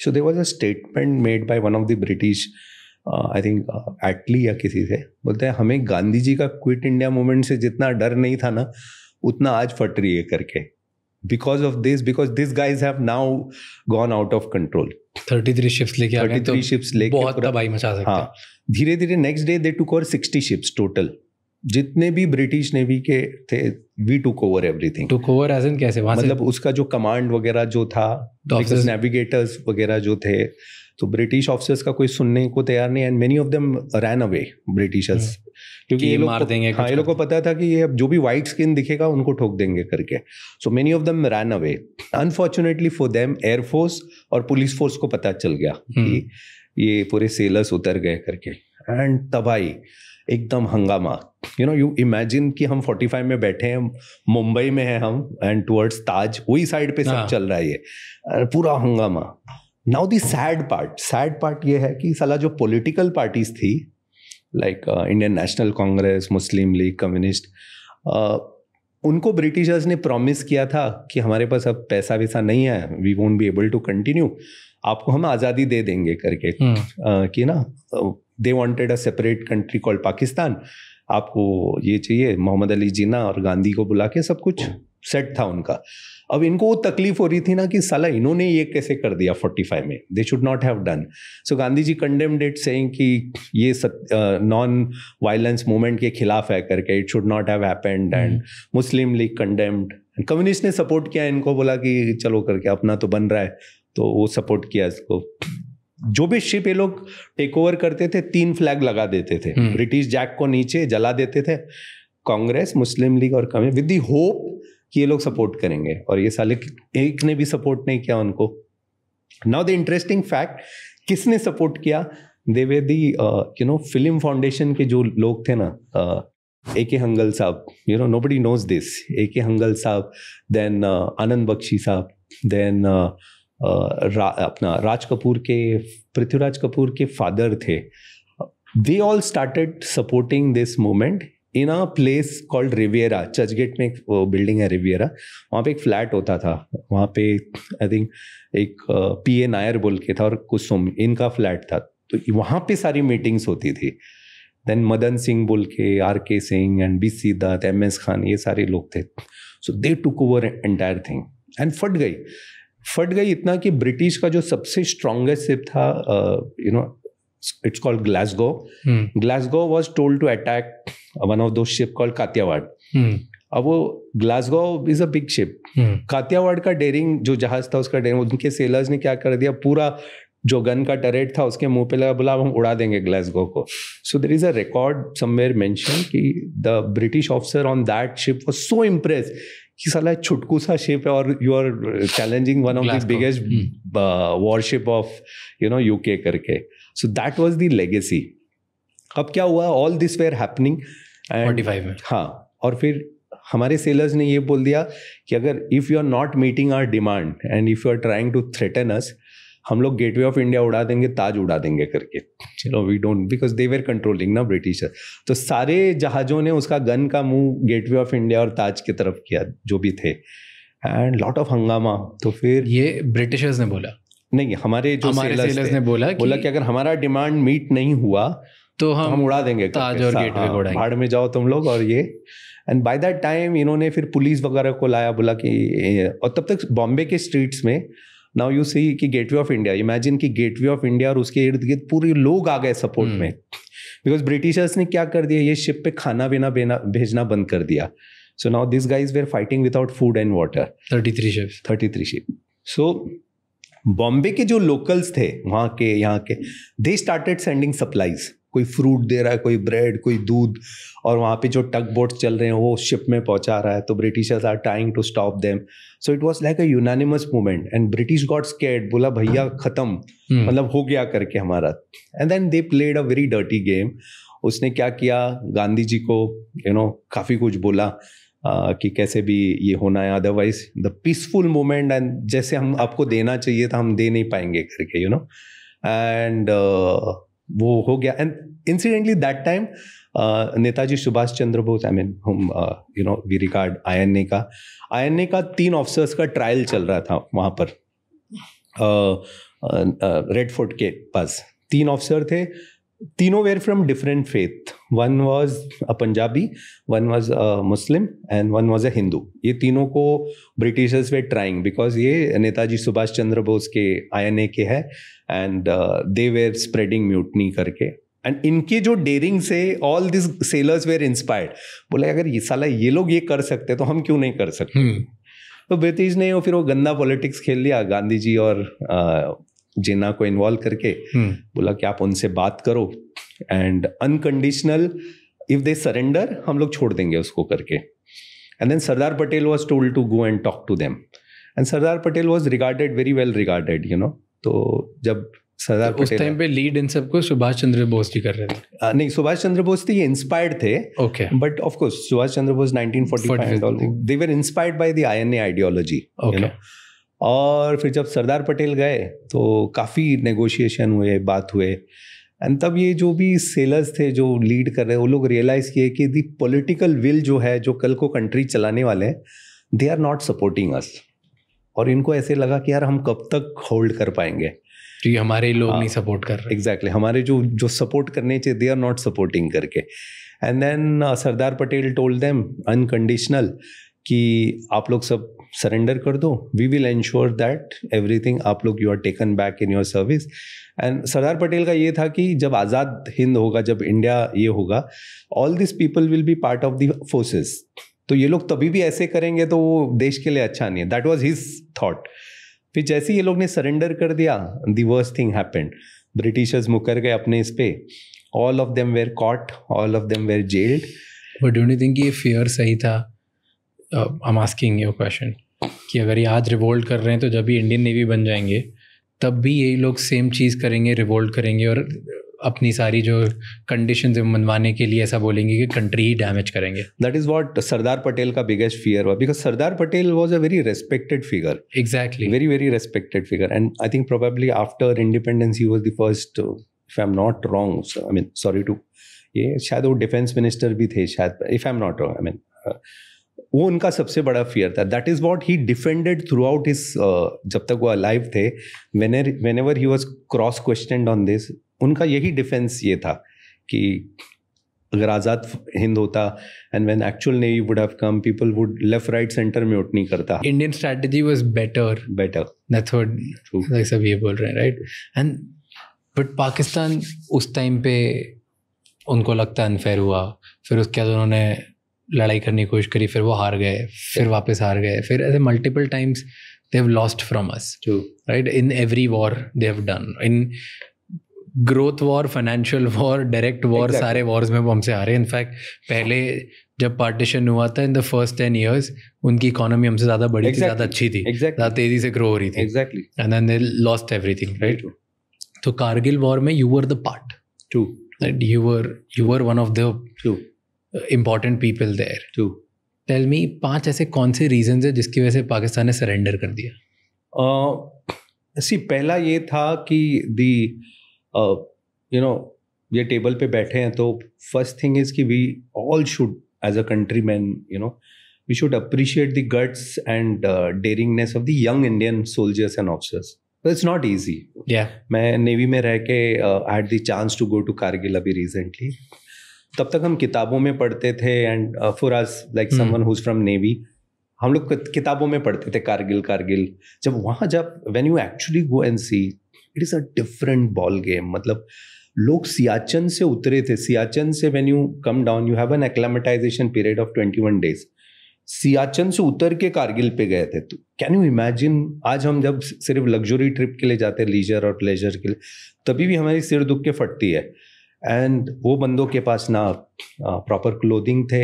so they was a statement made by one of the British I think Attlee या किसी से बोलते हैं हमें गांधी जी का क्विट इंडिया मूवमेंट से जितना डर नहीं था ना उतना आज फट रही है करके because of this because this guys have now gone out of control thirty three ships लेके थर्टी थ्री शिप्स लेके बहुत तबाही मचा सकते हाँ धीरे धीरे next day they took over sixty ships total जितने भी ब्रिटिश नेवी के थे we took over everything took over as in कैसे वहां मतलब उसका जो कमांड वगैरह जो था नेविगेटर्स वगैरह जो थे तो ब्रिटिश ऑफिसर्स का कोई सुनने को तैयार नहीं and many of them ran away Britishers क्योंकि ये मार देंगे हाँ ये लोग को पता था कि ये अब जो भी वाइट स्किन दिखेगा उनको ठोक देंगे करके so many of them ran away unfortunately for them air force और पुलिस फोर्स को पता चल गया कि हम्म। ये पूरे सेलर्स उतर गए करके एंड तबाही एकदम हंगामा यू नो यू इमेजिन कि हम 45 में बैठे हैं मुंबई में हैं हम एंड टुवर्ड्स ताज वही साइड पे सब हाँ। चल रहा है ये पूरा हंगामा now the sad part sad part ये है कि सला जो पॉलिटिकल पार्टीज थी लाइक इंडियन नेशनल कांग्रेस मुस्लिम लीग कम्युनिस्ट उनको ब्रिटिशर्स ने प्रॉमिस किया था कि हमारे पास अब पैसा वैसा नहीं है we won't be able to continue आपको हम आज़ादी दे देंगे करके हम्म। कि ना they wanted a separate country called Pakistan आपको ये चाहिए मोहम्मद अली जिना और गांधी को बुला के सब कुछ सेट था उनका अब इनको वो तकलीफ हो रही थी ना कि साला इन्होंने ये कैसे कर दिया 45 में they should not have done so Gandhi ji condemned it saying कि ये नॉन वायलेंस मूवमेंट के खिलाफ है करके it should not have happened and Muslim League condemned communist ने सपोर्ट किया इनको बोला कि चलो करके अपना तो बन रहा है तो वो सपोर्ट किया इसको जो भी शिप ये लोग टेक ओवर करते थे तीन फ्लैग लगा देते थे ब्रिटिश हम्म। जैक को नीचे जला देते थे कांग्रेस मुस्लिम लीग और कमी विद दी होप कि ये लोग सपोर्ट करेंगे और ये साले एक ने भी सपोर्ट नहीं किया उनको नाउ द इंटरेस्टिंग फैक्ट किसने सपोर्ट किया देवे the you know film foundation के जो लोग थे ना A K Hangal sahab you know nobody knows this A K Hangal साहब देन आनंद बख्शी साहब देन uh, रा, अपना राज कपूर के पृथ्वीराज कपूर के फादर थे they all started supporting this moment in a place called Riviera Churchgate में एक बिल्डिंग है रिवियरा वहाँ पे एक फ्लैट होता था वहाँ पे आई थिंक एक पी ए नायर बोल के था और कुसुम इनका फ्लैट था तो वहाँ पे सारी मीटिंग्स होती थी देन मदन सिंह बोल के R K Singh and B C Dutt M S Khan ये सारे लोग थे so they took over entire thing and फट गई फट गई इतना कि ब्रिटिश का जो सबसे स्ट्रॉन्गेस्ट सिप था you know it's called Glasgow Glasgow was told to attack one of the ship called Kathiawar अब वो Glasgow is a big ship Kathiawar का डेरिंग जो जहाज था उसका डेरिंग उनके सेलर्स ने क्या कर दिया पूरा जो गन का टरेट था उसके मुंह पे लगा बोला हम उड़ा देंगे ग्लासगो को so there is a record somewhere mention कि the British officer on that ship was so impress कि साला छुटकू सा शिप है और you are challenging one of the biggest warship of you know UK करके so that was the legacy अब क्या हुआ ऑल दिस वेयर हैपनिंग हाँ और फिर हमारे सेलर्स ने ये बोल दिया कि अगर if you are not meeting our demand and if you are trying to threaten us हम लोग गेटवे ऑफ इंडिया उड़ा देंगे ताज उड़ा देंगे करके चलो we don't because they were controlling ना ब्रिटिशर तो सारे जहाज़ों ने उसका गन का मुंह गेटवे ऑफ इंडिया और ताज की तरफ किया जो भी थे एंड लॉट ऑफ हंगामा तो फिर ये ब्रिटिशर्स ने बोला नहीं हमारे जो हमारे सेलर्स, सेलर्स ने बोला कि, बोला कि अगर हमारा डिमांड मीट नहीं हुआ तो, तो हम, तो हम उड़ा देंगे ताज और गेटवे हाँ, को हाँ, भाड़ में जाओ तुम लोग और ये एंड बाय दैट टाइम इन्होंने फिर पुलिस वगैरह को लाया बोला कि और तब तक बॉम्बे के स्ट्रीट्स में नाउ यू सी कि गेटवे ऑफ इंडिया इमेजिन कि गेटवे ऑफ इंडिया और उसके इर्द गिर्द पूरे लोग आ गए सपोर्ट हम्म। में बिकॉज ब्रिटिशर्स ने क्या कर दिया ये शिप पे खाना बिना भेजना बंद कर दिया so now this guys were fighting without food and water thirty three ship thirty three ship so Bombay के जो लोकल्स थे वहाँ के यहाँ के दे स्टार्टेड सेंडिंग सप्लाईज़ कोई फ्रूट दे रहा है कोई ब्रेड कोई दूध और वहाँ पे जो टक बोट्स चल रहे हैं वो शिप में पहुँचा रहा है तो Britishers are trying to stop them so it was like a unanimous movement and British got scared बोला भैया खत्म हम्म। मतलब हो गया करके हमारा and then they played a very dirty game उसने क्या किया गांधी जी को यू you नो know, काफ़ी कुछ बोला Uh, कि कैसे भी ये होना है otherwise the peaceful moment and जैसे हम आपको देना चाहिए था हम दे नहीं पाएंगे करके यू नो एंड वो हो गया and incidentally that time Netaji Subhash Chandra Bose I mean हम यू नो वी रिकार्ड आई का आई का तीन ऑफिसर्स का ट्रायल चल रहा था वहाँ पर red uh, fort uh, uh, uh के पास तीन ऑफिसर थे तीनों were from different faith one was a Punjabi one was a Muslim and one was a Hindu ये तीनों को ब्रिटिशर्स वे ट्राइंग बिकॉज ये नेताजी सुभाष चंद्र बोस के आई एन ए के है and they were spreading mutiny करके एंड इनके जो डेरिंग से all this sailors were inspired बोले अगर ये साला ये लोग ये कर सकते तो हम क्यों नहीं कर सकते hmm. तो ब्रिटिश ने वो फिर वो गंदा पॉलिटिक्स खेल लिया गांधी जी और uh, जिन्ना को इन्वॉल्व करके हम्म। बोला कि आप उनसे बात करो and unconditional if they surrender हम लोग छोड़ देंगे उसको करके and then Sardar Patel was told to go and talk to them and Sardar Patel was regarded very well regarded you know तो जब सरदार तो पटेल उस टाइम पे लीड इन सबको सुभाष चंद्र बोस जी कर रहे थे आ, नहीं सुभाष चंद्र बोस तो थे ये इंस्पायर्ड थे okay but of course Subhash Chandra Bose 1945 they were inspired by the INA ideology you know और फिर जब सरदार पटेल गए तो काफ़ी नेगोशिएशन हुए बात हुए एंड तब ये जो भी सेलर्स थे जो लीड कर रहे हैं वो लोग रियलाइज़ किए कि दी पॉलिटिकल विल जो है जो कल को कंट्री चलाने वाले हैं they are not supporting us और इनको ऐसे लगा कि यार हम कब तक होल्ड कर पाएंगे तो ये हमारे लोग आ, हाँ। नहीं सपोर्ट कर रहे एग्जैक्टली exactly, हमारे जो जो सपोर्ट करने चाहिए दे आर नॉट सपोर्टिंग करके and then uh, Sardar Patel told them unconditional कि आप लोग सब सरेंडर कर दो we will ensure that everything आप लोग you are taken back in your service and Sardar Patel का ये था कि जब आज़ाद हिंद होगा जब इंडिया ये होगा all this people will be part of the forces तो ये लोग तभी भी ऐसे करेंगे तो वो देश के लिए अच्छा नहीं है दैट वॉज हिज थाट फिर जैसे ही ये लोग ने सरेंडर कर दिया the worst thing happen Britishers मुकर गए अपने इस पे all of them were caught all of them were jailed but don't you think ये फेयर सही था I am asking your question कि अगर ये आज रिवोल्ट कर रहे हैं तो जब भी इंडियन नेवी बन जाएंगे तब भी यही लोग सेम चीज़ करेंगे रिवोल्ट करेंगे और अपनी सारी जो कंडीशन मनवाने के लिए ऐसा बोलेंगे कि कंट्री ही डैमेज करेंगे that is what Sardar Patel का बिगेस्ट फियर हुआ because Sardar Patel was a very respected figure exactly very very respected figure and I think probably after independence he was the first if I am not wrong I mean sorry to ये शायद वो defence minister भी थे शायद if I am not wrong I mean वो उनका सबसे बड़ा फियर था that is what he defended throughout his जब तक वो अलाइव थे whenever he was cross question on this उनका यही डिफेंस ये था कि अगर आज़ाद हिंद होता and when actual navy would have come people would left right centre में उठ नहीं करता Indian strategy was better better सब ये बोल रहे हैं राइट एंड बट पाकिस्तान उस टाइम पे उनको लगता अनफेयर हुआ फिर उसके बाद उन्होंने लड़ाई करने की कोशिश करी फिर वो हार गए फिर वापस हार गए फिर ऐसे multiple times they have lost from us right in every war they have done in growth war financial war direct war सारे वॉर्स में वो हमसे आ रहे हैं इनफैक्ट पहले जब पार्टीशन हुआ था in the first ten years उनकी इकोनॉमी हमसे ज़्यादा बड़ी exactly. थी ज़्यादा अच्छी थी exactly. ज़्यादा तेज़ी से ग्रो हो रही थी exactly and then they lost everything right तो कारगिल वॉर में you were the part to you were you were one of the two important people there to tell me पांच ऐसे कौन से रीजन है जिसकी वजह से पाकिस्तान ने सरेंडर कर दिया सी uh, पहला ये था कि दी यू नो ये टेबल पे बैठे हैं तो फर्स्ट थिंग इज़ कि we all should as a country man you know we should appreciate the guts and daringness of the young Indian soldiers and officers it's not easy मैं navy में रह के I had the chance to go to Kargil अभी recently तब तक हम किताबों में पढ़ते थे and for us like someone whose from navy हम लोग किताबों में पढ़ते थे कारगिल कारगिल जब वहां जब when you actually go and see it is a different ball game मतलब लोग सियाचन से उतरे थे सियाचन से when you come down you have an acclimatization period of twenty days Siachen से उतर के कारगिल पे गए थे तो कैन यू इमेजिन आज हम जब सिर्फ लग्जरी ट्रिप के लिए जाते हैं लीजर और प्लेजर के लिए तभी भी हमारी सिर दुख के फटती है एंड वो बंदों के पास ना प्रॉपर क्लोथिंग थे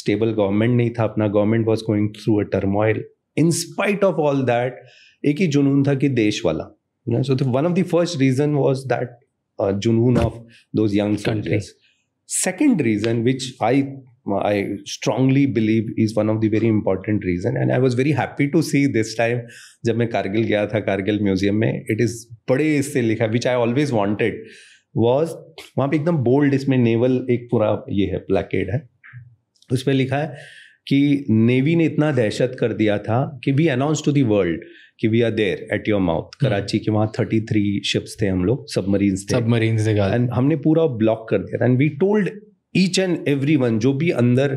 स्टेबल गवर्नमेंट नहीं था अपना government was going through a turmoil in spite of all that एक ही जुनून था कि देश वाला so one of the first reason was that जुनून of those young countries second reason which i i strongly believe is one of the very important reason and i was very happy to see this time जब मैं कारगिल गया था Kargil museum में it is बड़े इससे लिखा which I always wanted was वहाँ पे एकदम बोल्ड इसमें नेवल एक पूरा ये है प्लेकेड है उस पर लिखा है कि नेवी ने इतना दहशत कर दिया था कि we announce to the world कि we are there at your mouth Karachi के वहाँ थर्टी थ्री शिप्स थे हम लोग सबमरीन थे सबमरीन थे एंड हमने पूरा ब्लॉक कर दिया था and we told each and every one जो भी अंदर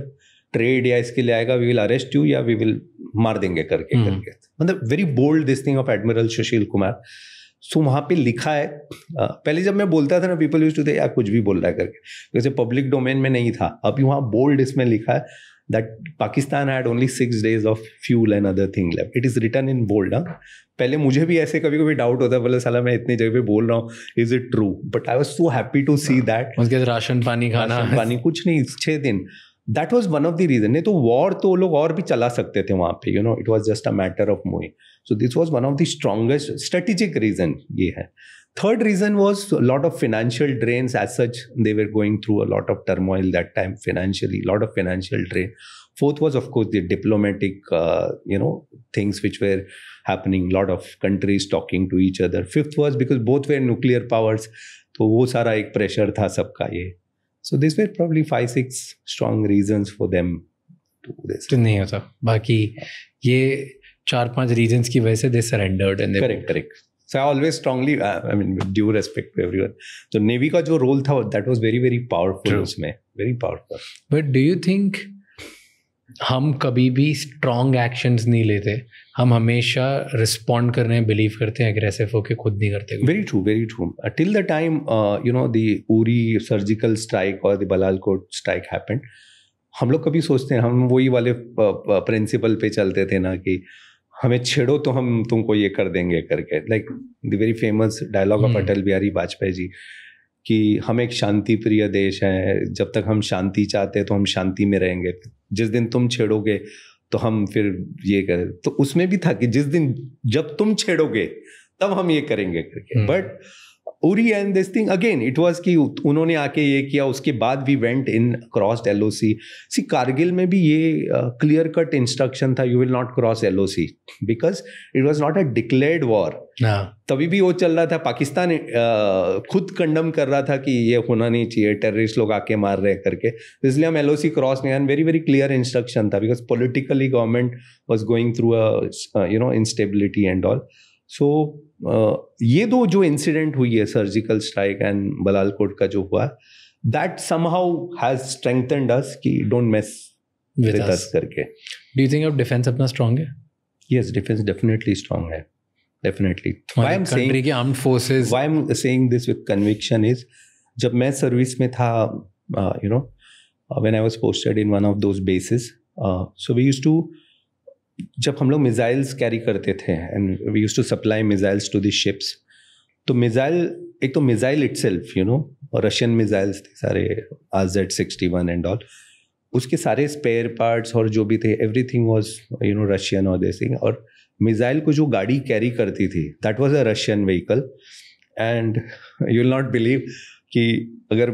ट्रेड या इसके लिए आएगा वी विल अरेस्ट यू या वी विल मार देंगे करके हम्म। करके मतलब very bold this thing of admiral Sushil Kumar so वहाँ पे लिखा है पहले जब मैं बोलता था ना पीपल यूज टू थे या कुछ भी बोल रहा है करके जैसे पब्लिक डोमेन में नहीं था अभी वहाँ बोल्ड इसमें लिखा है that Pakistan had only six days of fuel and other thing left it is return in bold हाँ पहले मुझे भी ऐसे कभी कभी डाउट होता है बोले साला मैं इतनी जगह पे बोल रहा हूँ is it true but I was so happy to see that उसके राशन पानी खाना राशन पानी कुछ नहीं छः दिन that was one of the reason नहीं तो वॉर तो लोग और भी चला सकते थे वहाँ पे you know it was just a matter of moving So this was one of the strongest strategic reason. Yeah. Third reason was a lot of financial drains. As such, they were going through a lot of turmoil that time financially, a lot of financial drain. Fourth was, of course, the diplomatic, uh, you know, things which were happening. A lot of countries talking to each other. Fifth was because both were nuclear powers, so वो सारा एक pressure था सबका ये. So these were probably five six strong reasons for them to this. तो नहीं होता. बाकी ये चार पांच रीजंस की वजह से they surrendered and correct correct so I always strongly I mean with due respect to everyone तो नेवी का जो रोल था that was very very powerful उसमें very powerful but do you think हम कभी भी स्ट्रांग एक्शंस नहीं लेते हम हमेशा रिस्पॉन्ड करने बिलीव करते हैं अग्रेसिव होके खुद नहीं करते very true very true till the time you know the Uri surgical strike और the Balakot strike happened हम लोग कभी सोचते हैं हम वही वाले प्रिंसिपल uh, uh, पे चलते थे ना कि uh, हमें छेड़ो तो हम तुमको ये कर देंगे करके like the very famous dialogue of Atal Bihari Vajpayee ji कि हम एक शांति प्रिय देश हैं जब तक हम शांति चाहते हैं तो हम शांति में रहेंगे जिस दिन तुम छेड़ोगे तो हम फिर ये कर तो उसमें भी था कि जिस दिन जब तुम छेड़ोगे तब हम ये करेंगे करके but hmm. Uri and this thing again it was कि उन्होंने आके ये किया उसके बाद we went in cross L O C C Kargil में भी ये क्लियर कट इंस्ट्रक्शन था you will not cross L O C because it was not a declared war तभी भी वो चल रहा था पाकिस्तान uh, खुद कंडम कर रहा था कि ये होना नहीं चाहिए टेररिस्ट लोग आके मार रहे करके इसलिए हम एल ओ सी क्रॉस नहीं and very very clear instruction था because politically government was going through a you know instability and all so ये दो जो इंसिडेंट हुई है surgical strike and Balakot का जो हुआ that somehow has strengthen us कि डोंट मेस विद अस करके डू यू थिंक अब डिफेंस अपना स्ट्रांग है यस डिफेंस डेफिनेटली स्ट्रांग है definitely why I am saying armed forces why I am saying this with conviction is जब मैं service में था you know when I was posted in one of those bases so we used to जब हम लोग missiles carry करते थे and we use to supply missiles to the ships तो मिज़ाइल एक तो मिज़ाइल इट यू नो और Russian missiles थे सारे are Z sixty one and all उसके सारे स्पेयर पार्ट्स और जो भी थे everything was you know Russian और दिस थिंग और मिज़ाइल को जो गाड़ी कैरी करती थी that was a Russian vehicle and you will not believe कि अगर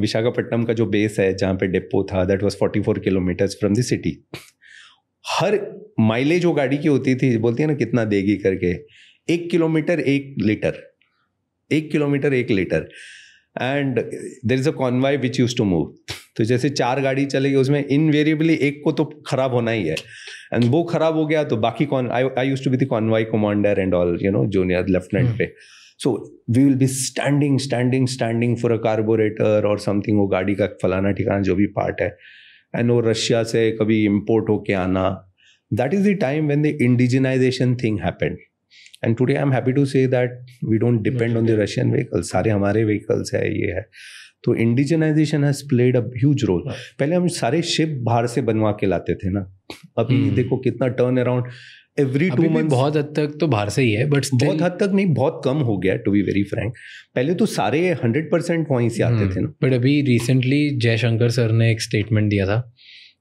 विशाखापट्टनम का जो बेस है जहाँ पे डिपो था that was forty four kilometres from the city हर माइलेज जो गाड़ी की होती थी बोलती है ना कितना देगी करके एक किलोमीटर एक लीटर एक किलोमीटर एक litre and there is a convoy which use to move तो जैसे चार गाड़ी चलेगी उसमें इनवेरिएबली एक को तो खराब होना ही है एंड वो खराब हो गया तो बाकी कौन I I use to be the convoy commander and all you know junior lieutenant पे so we will be standing standing standing for a carburettor और समथिंग वो गाड़ी का फलाना ठिकाना जो भी पार्ट है एंड वो रशिया से कभी इम्पोर्ट होके आना that is the time when the indigenisation thing happened and today I am happy to say that we don't depend on the Russian vehicle सारे हमारे व्हीकल्स है ये है तो indigenisation has played a huge role पहले हम सारे ship बाहर से बनवा के लाते थे ना अभी हम्म। देखो कितना turn around every two month बहुत हद तक तो बाहर से ही है बट बहुत हद तक नहीं बहुत कम हो गया टू बी वेरी फ्रैंक पहले तो सारे हंड्रेड परसेंट पॉइंट से आते हम्म, थे ना बट अभी रिसेंटली जयशंकर सर ने एक स्टेटमेंट दिया था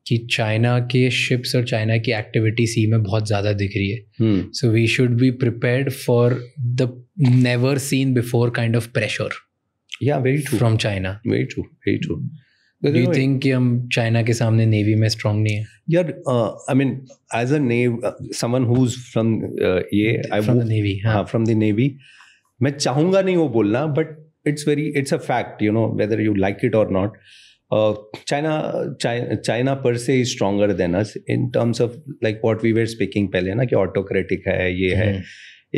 कि चाइना के शिप्स और चाइना की एक्टिविटी सी में बहुत ज़्यादा दिख रही है so we should be prepared for the never seen before kind of pressure या very true from China very true very true Do you think कि हम चाइना के सामने नेवी में स्ट्रांग नहीं है यार I mean as a naval seaman who from ये फ्रॉम द नेवी हाँ फ्रॉम द नेवी मैं चाहूंगा नहीं वो बोलना but it's very it's a fact you know whether you like it और not China China per se is stronger than us in terms of like what we were speaking पहले ना कि autocratic है ये है हम्म।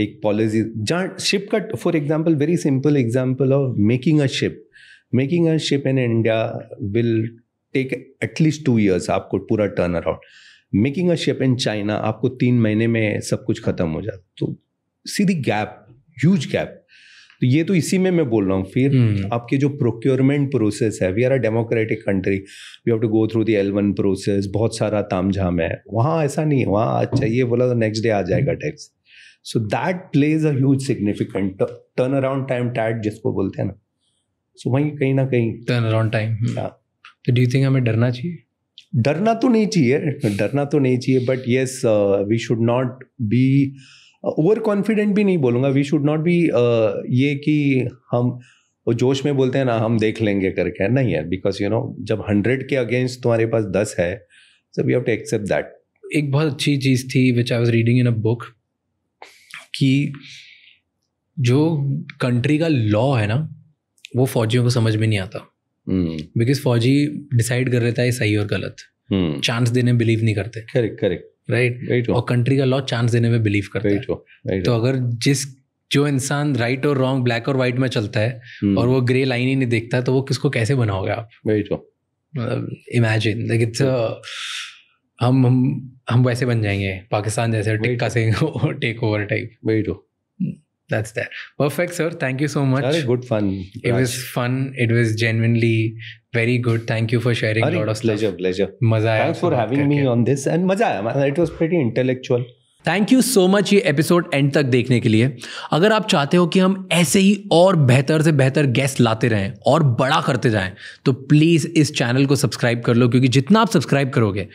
एक पॉलिसी जहाँ ship का for example very simple example of making a ship making a ship in India will take at least two years आपको पूरा turn around making a ship in China आपको तीन महीने में सब कुछ खत्म हो जाता तो सीधी गैप ह्यूज गैप तो ये तो इसी में मैं बोल रहा हूँ फिर hmm. आपके जो प्रोक्योरमेंट प्रोसेस है we are a democratic country we have to go through the L one process बहुत सारा ताम झाम है वहाँ ऐसा नहीं है वहाँ आज चाहिए बोला तो नेक्स्ट डे आ जाएगा tax so that plays a huge significant turn around time TAT जिसको बोलते हैं ना सो वहीं कहीं ना कहीं टर्न अराउंड टाइम तो डू यू थिंक हमें डरना चाहिए डरना तो नहीं चाहिए डरना तो नहीं चाहिए but yes we should not be over confident भी नहीं बोलूँगा वी शुड नॉट बी ये कि हम वो जोश में बोलते हैं ना हम देख लेंगे करके नहीं है बिकॉज यू नो जब हंड्रेड के अगेंस्ट तुम्हारे पास दस है so we have to accept that एक बहुत अच्छी चीज़ थी which I was reading in a book कि जो कंट्री का लॉ है ना वो फौजियों को समझ में नहीं आता बिकॉज hmm. फौजी डिसाइड कर लेता है सही और गलत चांस hmm. देने में बिलीव नहीं करते करेक्ट करेक्ट राइट राइट और कंट्री का लॉ चांस देने में बिलीव करता right है तो अगर जिस जो इंसान राइट और रॉन्ग ब्लैक और व्हाइट में चलता है hmm. और वो ग्रे लाइन ही नहीं देखता तो वो किसको कैसे बनाओगे आप राइट हो इमेजिन लाइक इट्स हम हम हम वैसे बन जाएंगे पाकिस्तान जैसे Tikka Singh take over type right हो that's there. Perfect, sir. Thank you so much. Sorry, good fun. Raj. It was fun. It was genuinely very good. Thank you for sharing Sorry, a lot of pleasure, stuff. pleasure. Maza Thanks for having me on this and maza It was pretty intellectual. Thank you so much ये episode end तक देखने के लिए अगर आप चाहते हो कि हम ऐसे ही और बेहतर से बेहतर गेस्ट लाते रहें और बड़ा करते जाएं तो प्लीज़ इस चैनल को सब्सक्राइब कर लो क्योंकि जितना आप सब्सक्राइब करोगे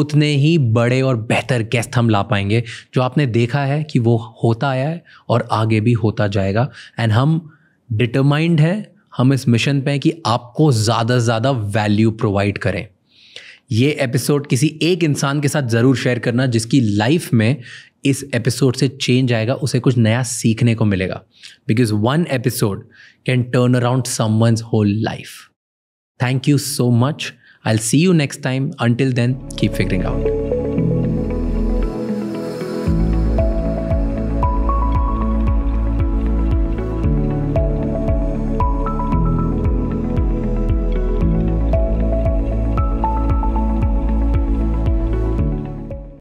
उतने ही बड़े और बेहतर गेस्ट हम ला पाएंगे जो आपने देखा है कि वो होता आया है और आगे भी होता जाएगा एंड हम डिटरमाइंड हैं हम इस मिशन पे हैं कि आपको ज़्यादा से ज़्यादा वैल्यू प्रोवाइड करें ये एपिसोड किसी एक इंसान के साथ ज़रूर शेयर करना जिसकी लाइफ में इस एपिसोड से चेंज आएगा उसे कुछ नया सीखने को मिलेगा because one episode can turn around someone's whole life thank you so much I'll see you next time. Until then, keep figuring out.